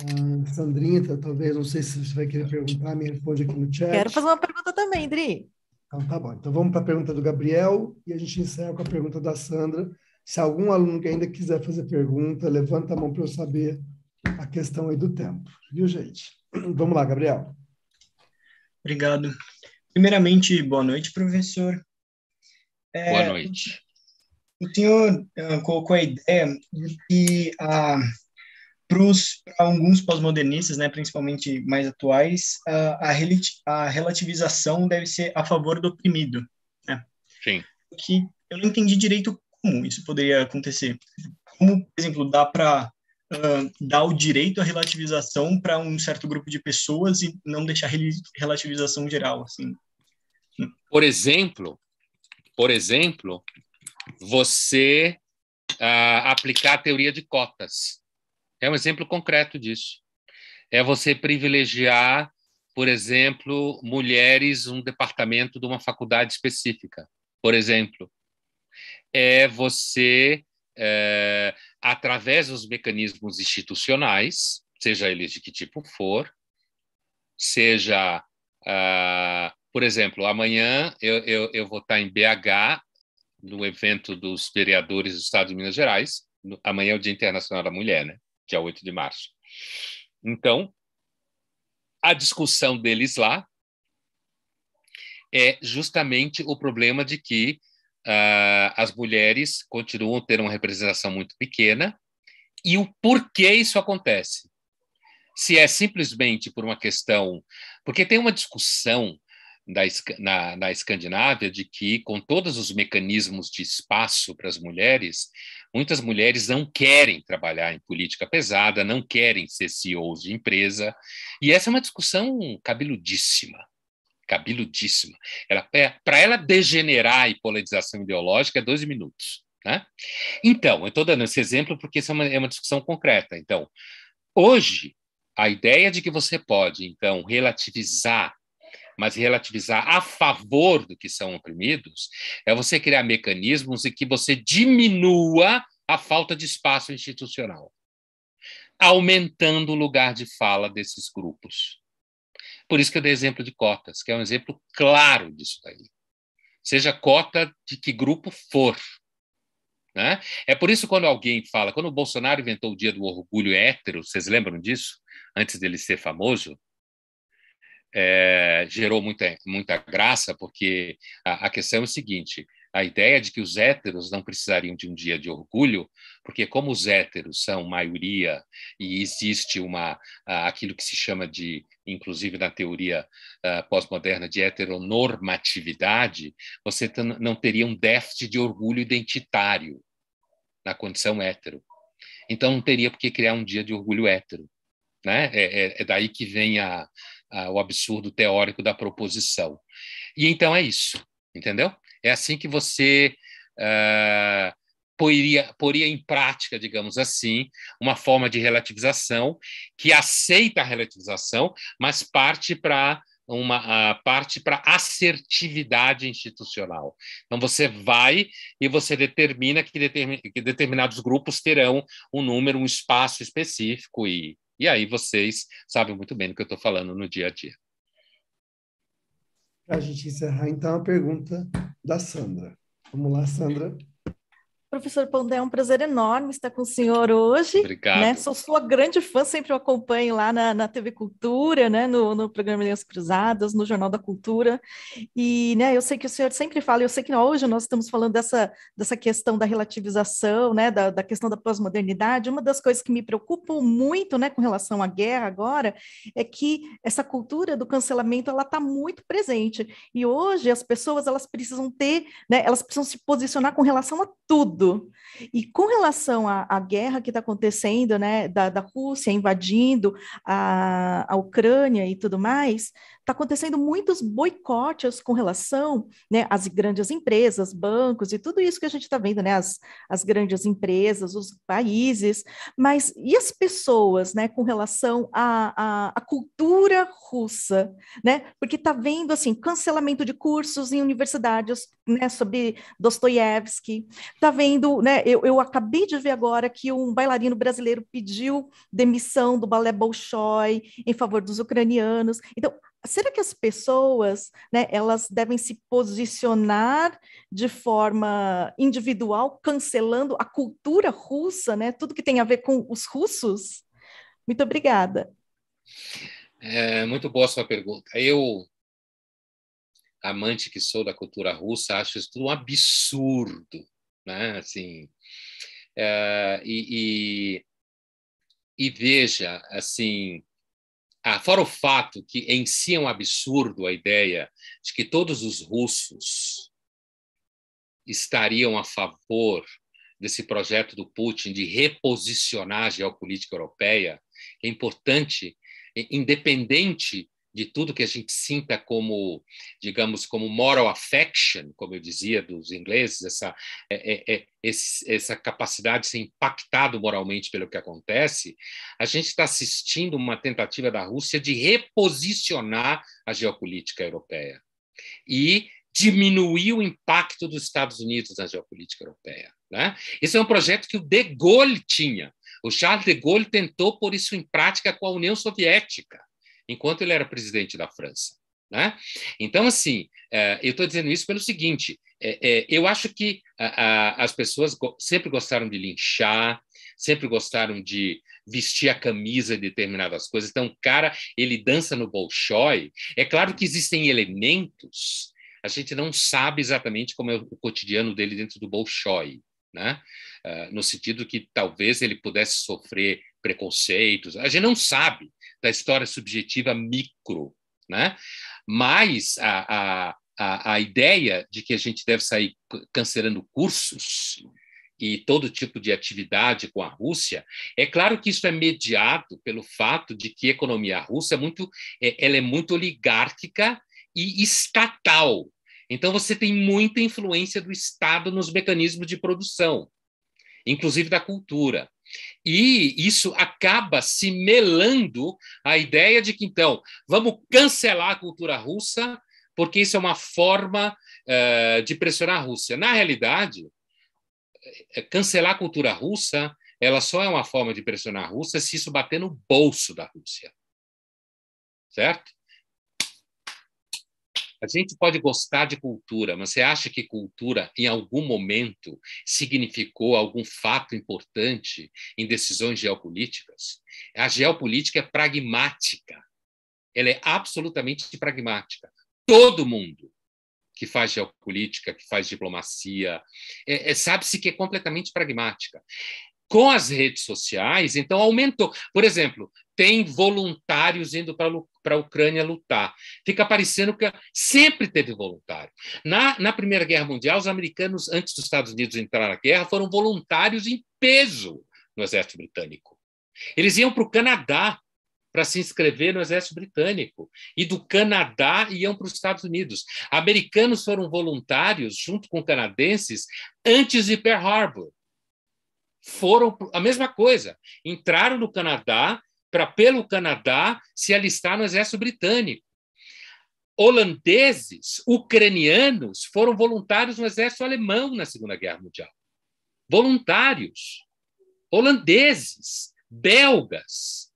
a ah, Sandrinha, talvez, não sei se você vai querer perguntar, me responde aqui no chat. Quero fazer uma pergunta também, Dri. Então tá bom. Então vamos para a pergunta do Gabriel e a gente encerra com a pergunta da Sandra. Se algum aluno que ainda quiser fazer pergunta, levanta a mão para eu saber a questão aí do tempo. Viu, gente? [clears throat] Vamos lá, Gabriel. Obrigado. Primeiramente, boa noite, professor. É, boa noite. O senhor uh, colocou a ideia de que a para alguns pós-modernistas, né, principalmente mais atuais, a, a, relativização deve ser a favor do oprimido. Né? Sim. Que eu não entendi direito como isso poderia acontecer. Como, por exemplo, dá para uh, dar o direito à relativização para um certo grupo de pessoas e não deixar relativização geral, assim. Por exemplo, por exemplo, você uh, aplicar a teoria de cotas é um exemplo concreto disso. É você privilegiar, por exemplo, mulheres um departamento de uma faculdade específica, por exemplo. É você, é, através dos mecanismos institucionais, seja eles de que tipo for, seja, uh, por exemplo, amanhã eu, eu, eu vou estar em BH, no evento dos vereadores do Estado de Minas Gerais, amanhã é o Dia Internacional da Mulher, né? que é 8 de março. Então, a discussão deles lá é justamente o problema de que uh, as mulheres continuam a ter uma representação muito pequena e o porquê isso acontece. Se é simplesmente por uma questão. Porque tem uma discussão da, na, na Escandinávia de que, com todos os mecanismos de espaço para as mulheres, Muitas mulheres não querem trabalhar em política pesada, não querem ser CEOs de empresa, e essa é uma discussão cabeludíssima. Cabeludíssima. Ela, é, Para ela degenerar a polarização ideológica, é 12 minutos. Né? Então, eu estou dando esse exemplo porque isso é uma, é uma discussão concreta. Então, hoje, a ideia de que você pode, então, relativizar mas relativizar a favor do que são oprimidos, é você criar mecanismos em que você diminua a falta de espaço institucional, aumentando o lugar de fala desses grupos. Por isso que eu dei exemplo de cotas, que é um exemplo claro disso daí. Seja cota de que grupo for. Né? É por isso quando alguém fala, quando o Bolsonaro inventou o dia do orgulho hétero, vocês lembram disso? Antes dele ser famoso, é, gerou muita, muita graça, porque a, a questão é o seguinte: a ideia de que os héteros não precisariam de um dia de orgulho, porque como os héteros são maioria e existe uma aquilo que se chama de, inclusive na teoria pós-moderna de heteronormatividade, você não teria um déficit de orgulho identitário na condição hétero. Então não teria por que criar um dia de orgulho hétero. Né? É, é, é daí que vem a, ah, o absurdo teórico da proposição. E então é isso, entendeu? É assim que você ah, poria, poria em prática, digamos assim, uma forma de relativização que aceita a relativização, mas parte para uma parte para assertividade institucional. Então você vai e você determina que, determin, que determinados grupos terão um número, um espaço específico e e aí vocês sabem muito bem do que eu estou falando no dia a dia. Para a gente encerrar, então, a pergunta da Sandra. Vamos lá, Sandra. Professor Pondé, é um prazer enorme estar com o senhor hoje. Né? Obrigado. Né? Sou sua grande fã, sempre o acompanho lá na, na TV Cultura, né? no, no programa Linhas Cruzadas, no Jornal da Cultura. E né, eu sei que o senhor sempre fala, eu sei que hoje nós estamos falando dessa, dessa questão da relativização, né? da, da questão da pós-modernidade. Uma das coisas que me preocupam muito né, com relação à guerra agora é que essa cultura do cancelamento ela está muito presente. E hoje as pessoas elas precisam ter, né, elas precisam se posicionar com relação a tudo tudo. E com relação à, à guerra que está acontecendo, né, da, da Rússia invadindo a, a Ucrânia e tudo mais, está acontecendo muitos boicotes com relação né, às grandes empresas, bancos e tudo isso que a gente está vendo, né, as, as grandes empresas, os países, mas e as pessoas né, com relação à, à, à cultura russa? Né? Porque está vendo assim, cancelamento de cursos em universidades né, sobre Dostoiévski, está vendo, né, eu, eu acabei de ver agora que um bailarino brasileiro pediu demissão do balé Bolshoi em favor dos ucranianos, então será que as pessoas, né, elas devem se posicionar de forma individual, cancelando a cultura russa, né, tudo que tem a ver com os russos? Muito obrigada. É, muito boa a sua pergunta. Eu, amante que sou da cultura russa, acho isso tudo um absurdo, né? Assim, é, e, e, e veja, assim, ah, fora o fato que em si é um absurdo a ideia de que todos os russos estariam a favor desse projeto do Putin de reposicionar a geopolítica europeia, é importante, é independente de tudo que a gente sinta como, digamos, como moral affection, como eu dizia dos ingleses, essa, é, é, é, esse, essa capacidade de ser impactado moralmente pelo que acontece, a gente está assistindo uma tentativa da Rússia de reposicionar a geopolítica europeia e diminuir o impacto dos Estados Unidos na geopolítica europeia. Né? Esse é um projeto que o De Gaulle tinha. O Charles de Gaulle tentou pôr isso em prática com a União Soviética enquanto ele era presidente da França. Né? Então, assim, é, eu estou dizendo isso pelo seguinte: é, é, eu acho que as pessoas sempre gostaram de linchar, sempre gostaram de vestir a camisa de determinadas coisas. Então, o cara, ele dança no Bolshoi. É claro que existem elementos, a gente não sabe exatamente como é o cotidiano dele dentro do Bolshoi. Né? Ah, no sentido que talvez ele pudesse sofrer preconceitos. A gente não sabe da história subjetiva micro, né? Mas a, a, a ideia de que a gente deve sair cancelando cursos e todo tipo de atividade com a Rússia, é claro que isso é mediado pelo fato de que a economia russa é muito, é, ela é muito oligárquica e estatal. Então, você tem muita influência do Estado nos mecanismos de produção inclusive da cultura. E isso acaba se melando à ideia de que, então, vamos cancelar a cultura russa, porque isso é uma forma uh, de pressionar a Rússia. Na realidade, eh, cancelar a cultura russa ela só é uma forma de pressionar a Rússia se isso bater no bolso da Rússia. Certo? A gente pode gostar de cultura, mas você acha que cultura, em algum momento, significou algum fato importante em decisões geopolíticas? A geopolítica é pragmática. Ela é absolutamente pragmática. Todo mundo que faz geopolítica, que faz diplomacia, é, é, sabe-se que é completamente pragmática. Com as redes sociais, então aumentou. Por exemplo, tem voluntários indo para para a Ucrânia lutar. Fica parecendo que sempre teve voluntário. Na, na Primeira Guerra Mundial, os americanos, antes dos Estados Unidos entrar na guerra, foram voluntários em peso no Exército Britânico. Eles iam para o Canadá para se inscrever no Exército Britânico. E do Canadá iam para os Estados Unidos. Americanos foram voluntários, junto com canadenses, antes de Pearl Harbor. Foram a mesma coisa. Entraram no Canadá, para, pelo Canadá, se alistar no exército britânico. Holandeses, ucranianos foram voluntários no exército alemão na Segunda Guerra Mundial. Voluntários. Holandeses, belgas,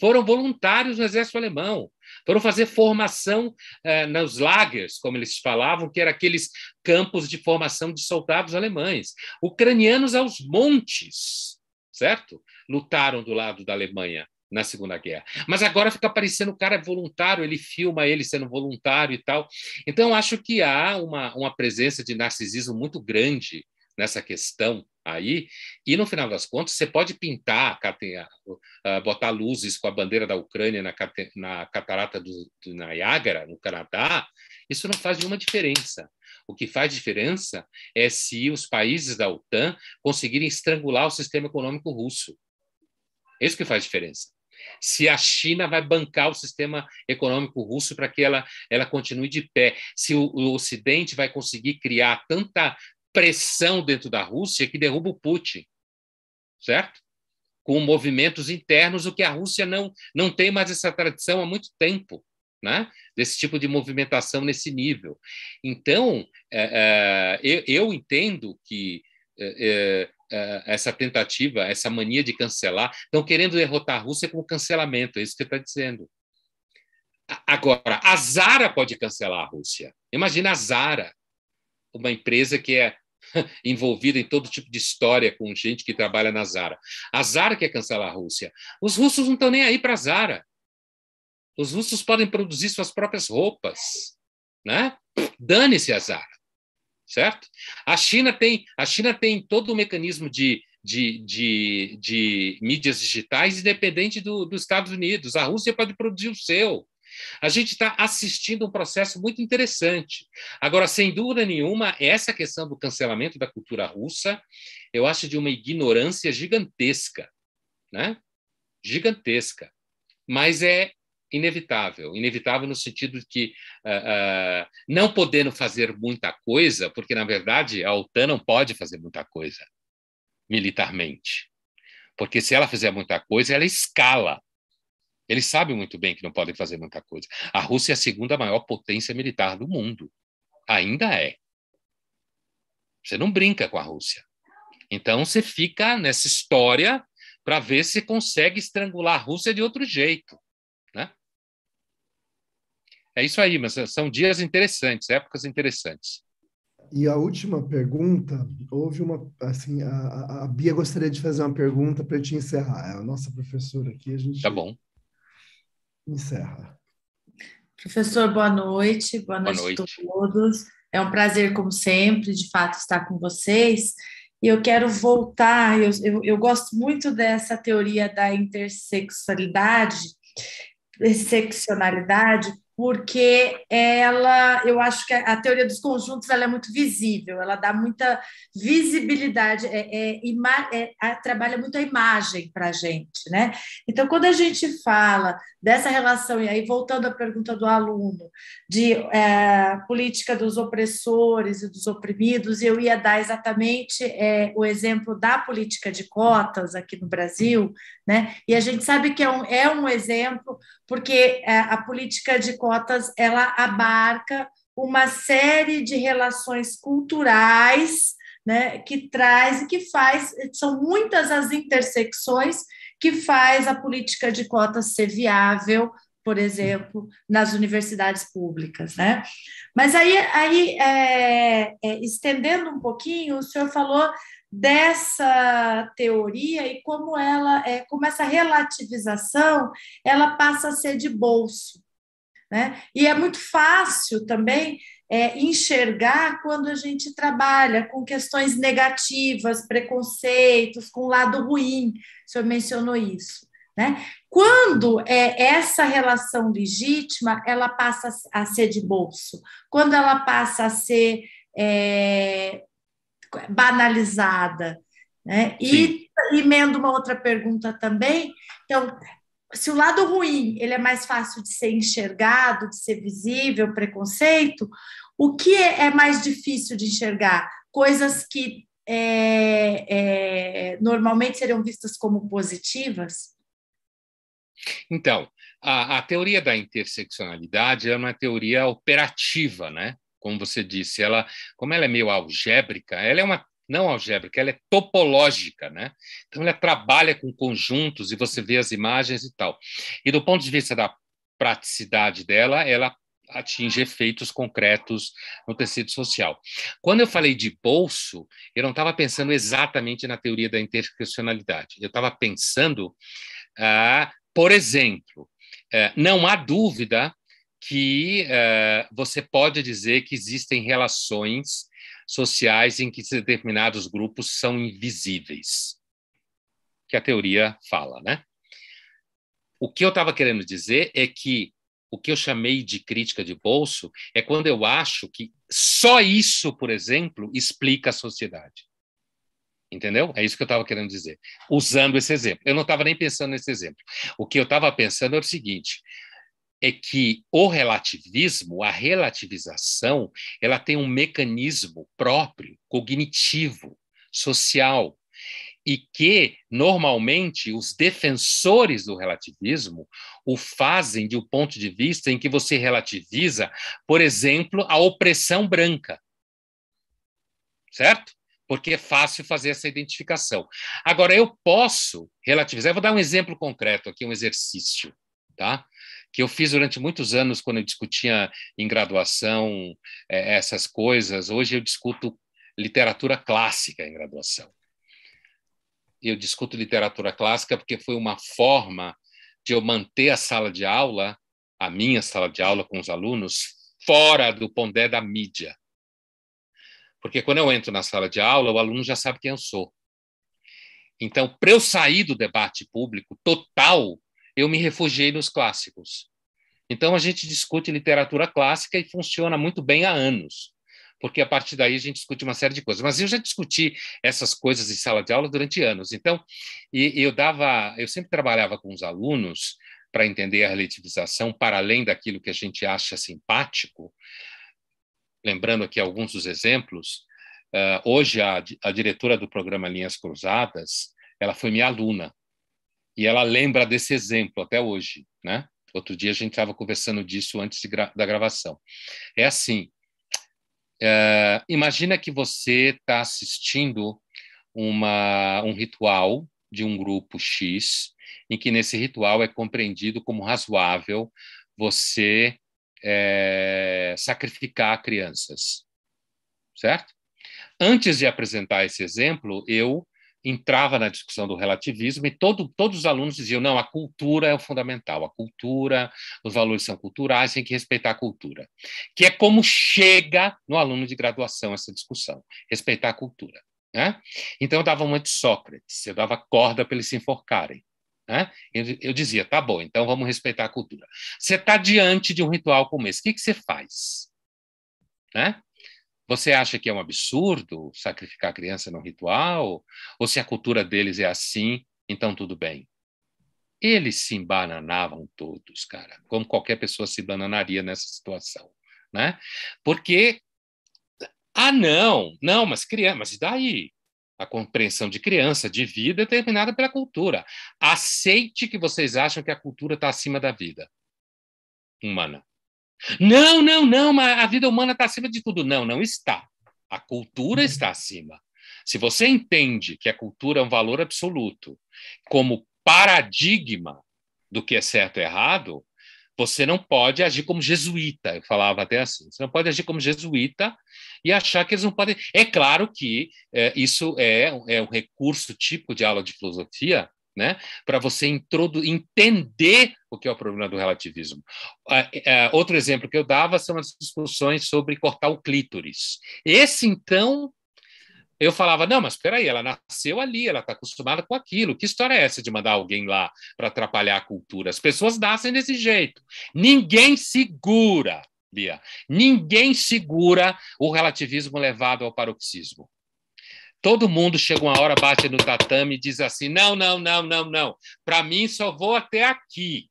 foram voluntários no exército alemão foram fazer formação eh, nos lagers, como eles falavam, que eram aqueles campos de formação de soldados alemães. Ucranianos aos montes, certo? Lutaram do lado da Alemanha na Segunda Guerra. Mas agora fica parecendo o cara é voluntário, ele filma ele sendo voluntário e tal. Então, acho que há uma, uma presença de narcisismo muito grande nessa questão aí, e no final das contas, você pode pintar, botar luzes com a bandeira da Ucrânia na catarata do, do Niágara, no Canadá, isso não faz nenhuma diferença. O que faz diferença é se os países da OTAN conseguirem estrangular o sistema econômico russo. É isso que faz diferença se a China vai bancar o sistema econômico russo para que ela, ela continue de pé, se o, o Ocidente vai conseguir criar tanta pressão dentro da Rússia que derruba o Putin, certo? Com movimentos internos, o que a Rússia não, não tem mais essa tradição há muito tempo. Né? desse tipo de movimentação nesse nível. Então, é, é, eu, eu, entendo que é, é eh, essa tentativa, essa mania de cancelar. Estão querendo derrotar a Rússia com cancelamento, é isso que você está dizendo. Agora, a Zara pode cancelar a Rússia. Imagina a Zara, uma empresa que é [laughs] envolvida em todo tipo de história com gente que trabalha na Zara. A Zara quer cancelar a Rússia. Os russos não estão nem aí para a Zara. Os russos podem produzir suas próprias roupas. Né? Dane-se a Zara certo? A China tem, a China tem todo o mecanismo de, de, de, de, mídias digitais independente do, dos Estados Unidos. A Rússia pode produzir o seu. A gente está assistindo um processo muito interessante. Agora, sem dúvida nenhuma, essa questão do cancelamento da cultura russa, eu acho de uma ignorância gigantesca, né? Gigantesca. Mas é inevitável. Inevitável no sentido de que, uh, uh, não podendo fazer muita coisa, porque, na verdade, a OTAN não pode fazer muita coisa militarmente. Porque se ela fizer muita coisa, ela escala. Eles sabem muito bem que não podem fazer muita coisa. A Rússia é a segunda maior potência militar do mundo. Ainda é. Você não brinca com a Rússia. Então você fica nessa história para ver se consegue estrangular a Rússia de outro jeito. É isso aí, mas são dias interessantes, épocas interessantes. E a última pergunta, houve uma, assim, a, a Bia gostaria de fazer uma pergunta para te encerrar. É a nossa professora aqui, a gente... Tá bom. Encerra. Professor, boa noite. Boa noite, boa noite, a todos. É um prazer, como sempre, de fato, estar com vocês. E eu quero voltar, eu, eu, eu gosto muito dessa teoria da intersexualidade, interseccionalidade, porque ela, eu acho que a teoria dos conjuntos ela é muito visível, ela dá muita visibilidade, é, é, é, é trabalha muito a imagem para a gente, né? Então, quando a gente fala dessa relação, e aí voltando à pergunta do aluno, de é, política dos opressores e dos oprimidos, eu ia dar exatamente é, o exemplo da política de cotas aqui no Brasil, né? E a gente sabe que é um, é um exemplo, porque é, a política de cotas Cotas ela abarca uma série de relações culturais né, que traz e que faz, são muitas as intersecções que faz a política de cotas ser viável, por exemplo, nas universidades públicas. Né? Mas aí, aí é, é, estendendo um pouquinho, o senhor falou dessa teoria e como ela é como essa relativização ela passa a ser de bolso né? E é muito fácil também é, enxergar quando a gente trabalha com questões negativas, preconceitos, com lado ruim. O senhor mencionou isso. Né? Quando é, essa relação legítima ela passa a ser de bolso, quando ela passa a ser é, banalizada. Né? E emendo uma outra pergunta também. Então, se o lado ruim ele é mais fácil de ser enxergado, de ser visível, preconceito, o que é, é mais difícil de enxergar? Coisas que é, é, normalmente seriam vistas como positivas? Então, a, a teoria da interseccionalidade é uma teoria operativa, né? como você disse, ela, como ela é meio algébrica, ela é uma não algébrica, ela é topológica, né? Então ela trabalha com conjuntos e você vê as imagens e tal. E do ponto de vista da praticidade dela, ela atinge efeitos concretos no tecido social. Quando eu falei de bolso, eu não estava pensando exatamente na teoria da interseccionalidade. Eu estava pensando, ah, por exemplo, eh, não há dúvida que eh, você pode dizer que existem relações sociais em que determinados grupos são invisíveis, que a teoria fala, né? O que eu estava querendo dizer é que o que eu chamei de crítica de bolso é quando eu acho que só isso, por exemplo, explica a sociedade. Entendeu? É isso que eu estava querendo dizer, usando esse exemplo. Eu não estava nem pensando nesse exemplo. O que eu estava pensando é o seguinte: é que o relativismo, a relativização, ela tem um mecanismo próprio, cognitivo, social, e que normalmente os defensores do relativismo o fazem de um ponto de vista em que você relativiza, por exemplo, a opressão branca. Certo? Porque é fácil fazer essa identificação. Agora eu posso relativizar, eu vou dar um exemplo concreto aqui, um exercício, tá? que eu fiz durante muitos anos quando eu discutia em graduação é, essas coisas. Hoje eu discuto literatura clássica em graduação. Eu discuto literatura clássica porque foi uma forma de eu manter a sala de aula, a minha sala de aula com os alunos, fora do pondé da mídia. Porque quando eu entro na sala de aula, o aluno já sabe quem eu sou. Então, para eu sair do debate público total, eu me refugiei nos clássicos. Então a gente discute literatura clássica e funciona muito bem há anos, porque a partir daí a gente discute uma série de coisas. Mas eu já discuti essas coisas em sala de aula durante anos. Então, e, eu dava, eu sempre trabalhava com os alunos para entender a relativização para além daquilo que a gente acha simpático. Lembrando aqui alguns dos exemplos, eh, hoje a, a diretora do programa Linhas Cruzadas, ela foi minha aluna e ela lembra desse exemplo até hoje, né? Outro dia a gente estava conversando disso antes gra da gravação. É assim: é, imagina que você está assistindo uma, um ritual de um grupo X, em que nesse ritual é compreendido como razoável você é, sacrificar crianças, certo? Antes de apresentar esse exemplo, eu entrava na discussão do relativismo e todo, todos os alunos diziam: não, a cultura é o fundamental, a cultura, os valores são culturais, tem que respeitar a cultura. Que é como chega no aluno de graduação essa discussão: respeitar a cultura. Né? Então, eu dava muito Sócrates, eu dava corda para eles se enforcarem. Né? Eu, eu, dizia: tá bom, então vamos respeitar a cultura. Você está diante de um ritual como esse, o que, que você faz? Né? Você acha que é um absurdo sacrificar a criança num ritual? Ou se a cultura deles é assim, então tudo bem? Eles se embananavam todos, cara, como qualquer pessoa se bananaria nessa situação, né? Porque, ah, não, não, mas criança, mas e daí? A compreensão de criança, de vida, é determinada pela cultura. Aceite que vocês acham que a cultura está acima da vida humana. Não, não, não, a vida humana está acima de tudo. Não, não está. A cultura uhum. está acima. Se você entende que a cultura é um valor absoluto, como paradigma do que é certo e errado, você não pode agir como jesuíta. Eu falava até assim: você não pode agir como jesuíta e achar que eles não podem. É claro que é, isso é, é um recurso tipo de aula de filosofia né? para você entender o que é o problema do relativismo. Uh, uh, outro exemplo que eu dava são as discussões sobre cortar o clítoris. Esse, então, eu falava, não, mas espera aí, ela nasceu ali, ela está acostumada com aquilo. Que história é essa de mandar alguém lá para atrapalhar a cultura? As pessoas nascem desse jeito. Ninguém segura, Bia. Ninguém segura o relativismo levado ao paroxismo. Todo mundo chega uma hora, bate no tatame e diz assim: não, não, não, não, não. Para mim, só vou até aqui.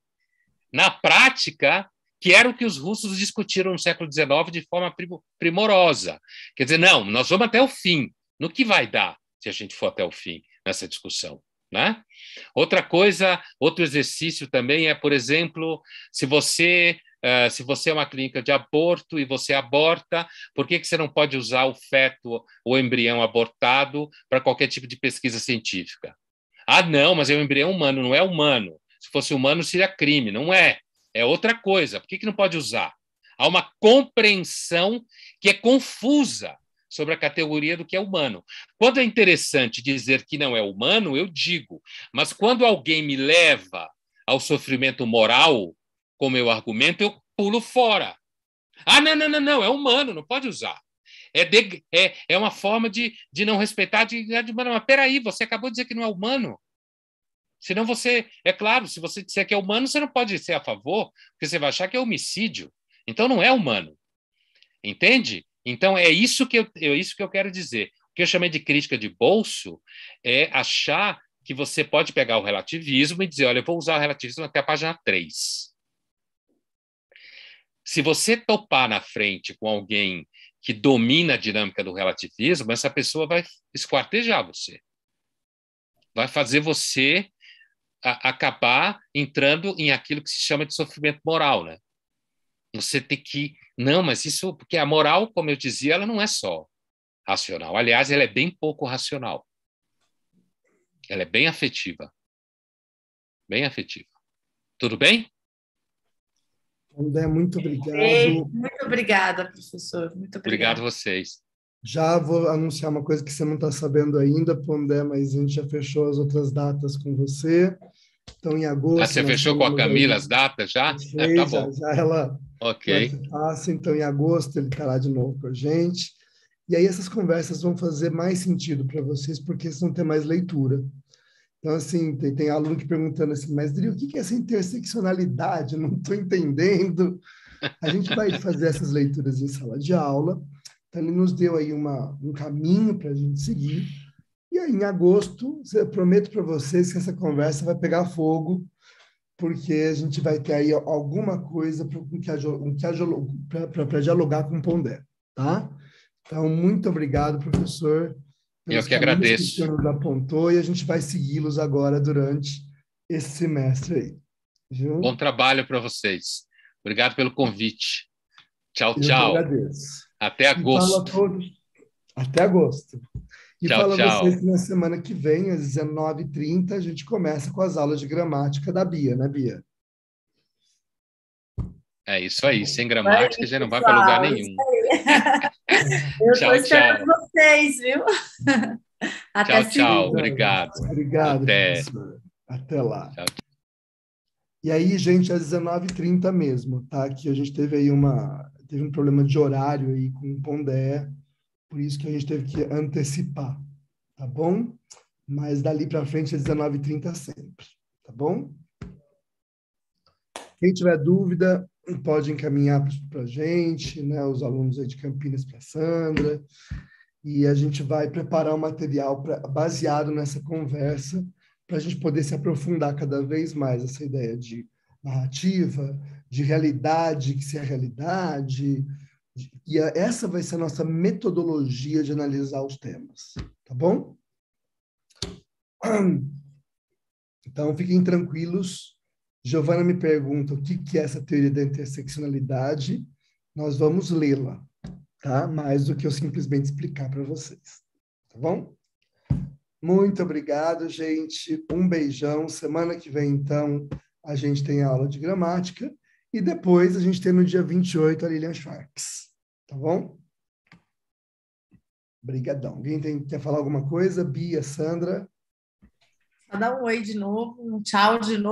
Na prática, que era o que os russos discutiram no século XIX de forma primorosa. Quer dizer, não, nós vamos até o fim. No que vai dar se a gente for até o fim nessa discussão? Né? Outra coisa, outro exercício também é, por exemplo, se você eh, se você é uma clínica de aborto e você aborta, por que, que você não pode usar o feto ou embrião abortado para qualquer tipo de pesquisa científica? Ah, não, mas é um embrião humano, não é humano. Se fosse humano, seria crime. Não é. É outra coisa. Por que, que não pode usar? Há uma compreensão que é confusa sobre a categoria do que é humano. Quando é interessante dizer que não é humano, eu digo, mas quando alguém me leva ao sofrimento moral, com meu argumento, eu pulo fora. Ah, não, não, não, não, é humano, não pode usar. É, de, é, é uma forma de, de não respeitar a dignidade humana. Mas peraí, você acabou de dizer que não é humano. Senão você, é claro, se você disser que é humano, você não pode ser a favor, porque você vai achar que é homicídio. Então não é humano. Entende? Então é isso que eu, é isso que eu quero dizer. O que eu chamei de crítica de bolso é achar que você pode pegar o relativismo e dizer, olha, eu vou usar o relativismo até a página 3. Se você topar na frente com alguém que domina a dinâmica do relativismo, essa pessoa vai esquartejar você. Vai fazer você a, acabar entrando em aquilo que se chama de sofrimento moral, né? Você tem que não, mas isso porque a moral, como eu dizia, ela não é só racional. Aliás, ela é bem pouco racional. Ela é bem afetiva. Bem afetiva. Tudo bem? André, muito obrigado. muito obrigada, professor. Muito obrigado. obrigado vocês. Já vou anunciar uma coisa que você não está sabendo ainda, André, mas a gente já fechou as outras datas com você. Então, em agosto. Ah, você fechou com a Camila aí, as datas já? Fez, é, tá bom. Já, já ela. Ok. Passa, então, em agosto, ele estará de novo com a gente. E aí, essas conversas vão fazer mais sentido para vocês, porque vocês vão ter mais leitura. Então, assim, tem, tem aluno que perguntando assim, mas Dri, o que é essa interseccionalidade? Não estou entendendo. A gente vai fazer essas leituras em sala de aula. Então, ele nos deu aí uma, um caminho para a gente seguir. E aí, em agosto, eu prometo para vocês que essa conversa vai pegar fogo, porque a gente vai ter aí alguma coisa para dialogar com o Pondé, tá? Então, muito obrigado, professor. Eu é que agradeço. Que o apontou e a gente vai segui-los agora durante esse semestre aí. Viu? Bom trabalho para vocês. Obrigado pelo convite. Tchau, Eu tchau. Agradeço. Até agosto. a todos. Até agosto. E tchau, falo tchau. a vocês que na semana que vem, às 19h30, a gente começa com as aulas de gramática da Bia, né, Bia? É isso aí. Tá Sem gramática, é isso, já não vai para lugar nenhum. [laughs] Eu tchau, tô esperando tchau. vocês, viu? [laughs] Até tchau, tchau. Obrigado. Obrigado, Até. Até lá. Tchau, tchau. E aí, gente, às 19h30 mesmo, tá? Que a gente teve aí uma... Teve um problema de horário aí com o Pondé, por isso que a gente teve que antecipar, tá bom? Mas dali para frente é 19h30 sempre, tá bom? Quem tiver dúvida, pode encaminhar para a gente, né, os alunos aí de Campinas para a Sandra, e a gente vai preparar um material pra, baseado nessa conversa para a gente poder se aprofundar cada vez mais essa ideia de narrativa, de realidade, que se é realidade, e a, essa vai ser a nossa metodologia de analisar os temas, tá bom? Então, fiquem tranquilos, Giovana me pergunta o que, que é essa teoria da interseccionalidade. Nós vamos lê-la, tá? Mais do que eu simplesmente explicar para vocês, tá bom? Muito obrigado, gente. Um beijão. Semana que vem, então, a gente tem a aula de gramática. E depois a gente tem no dia 28 a Lilian Sharks. Tá bom? Obrigadão. Alguém tem, quer falar alguma coisa? Bia, Sandra? Só dar um oi de novo, um tchau de novo.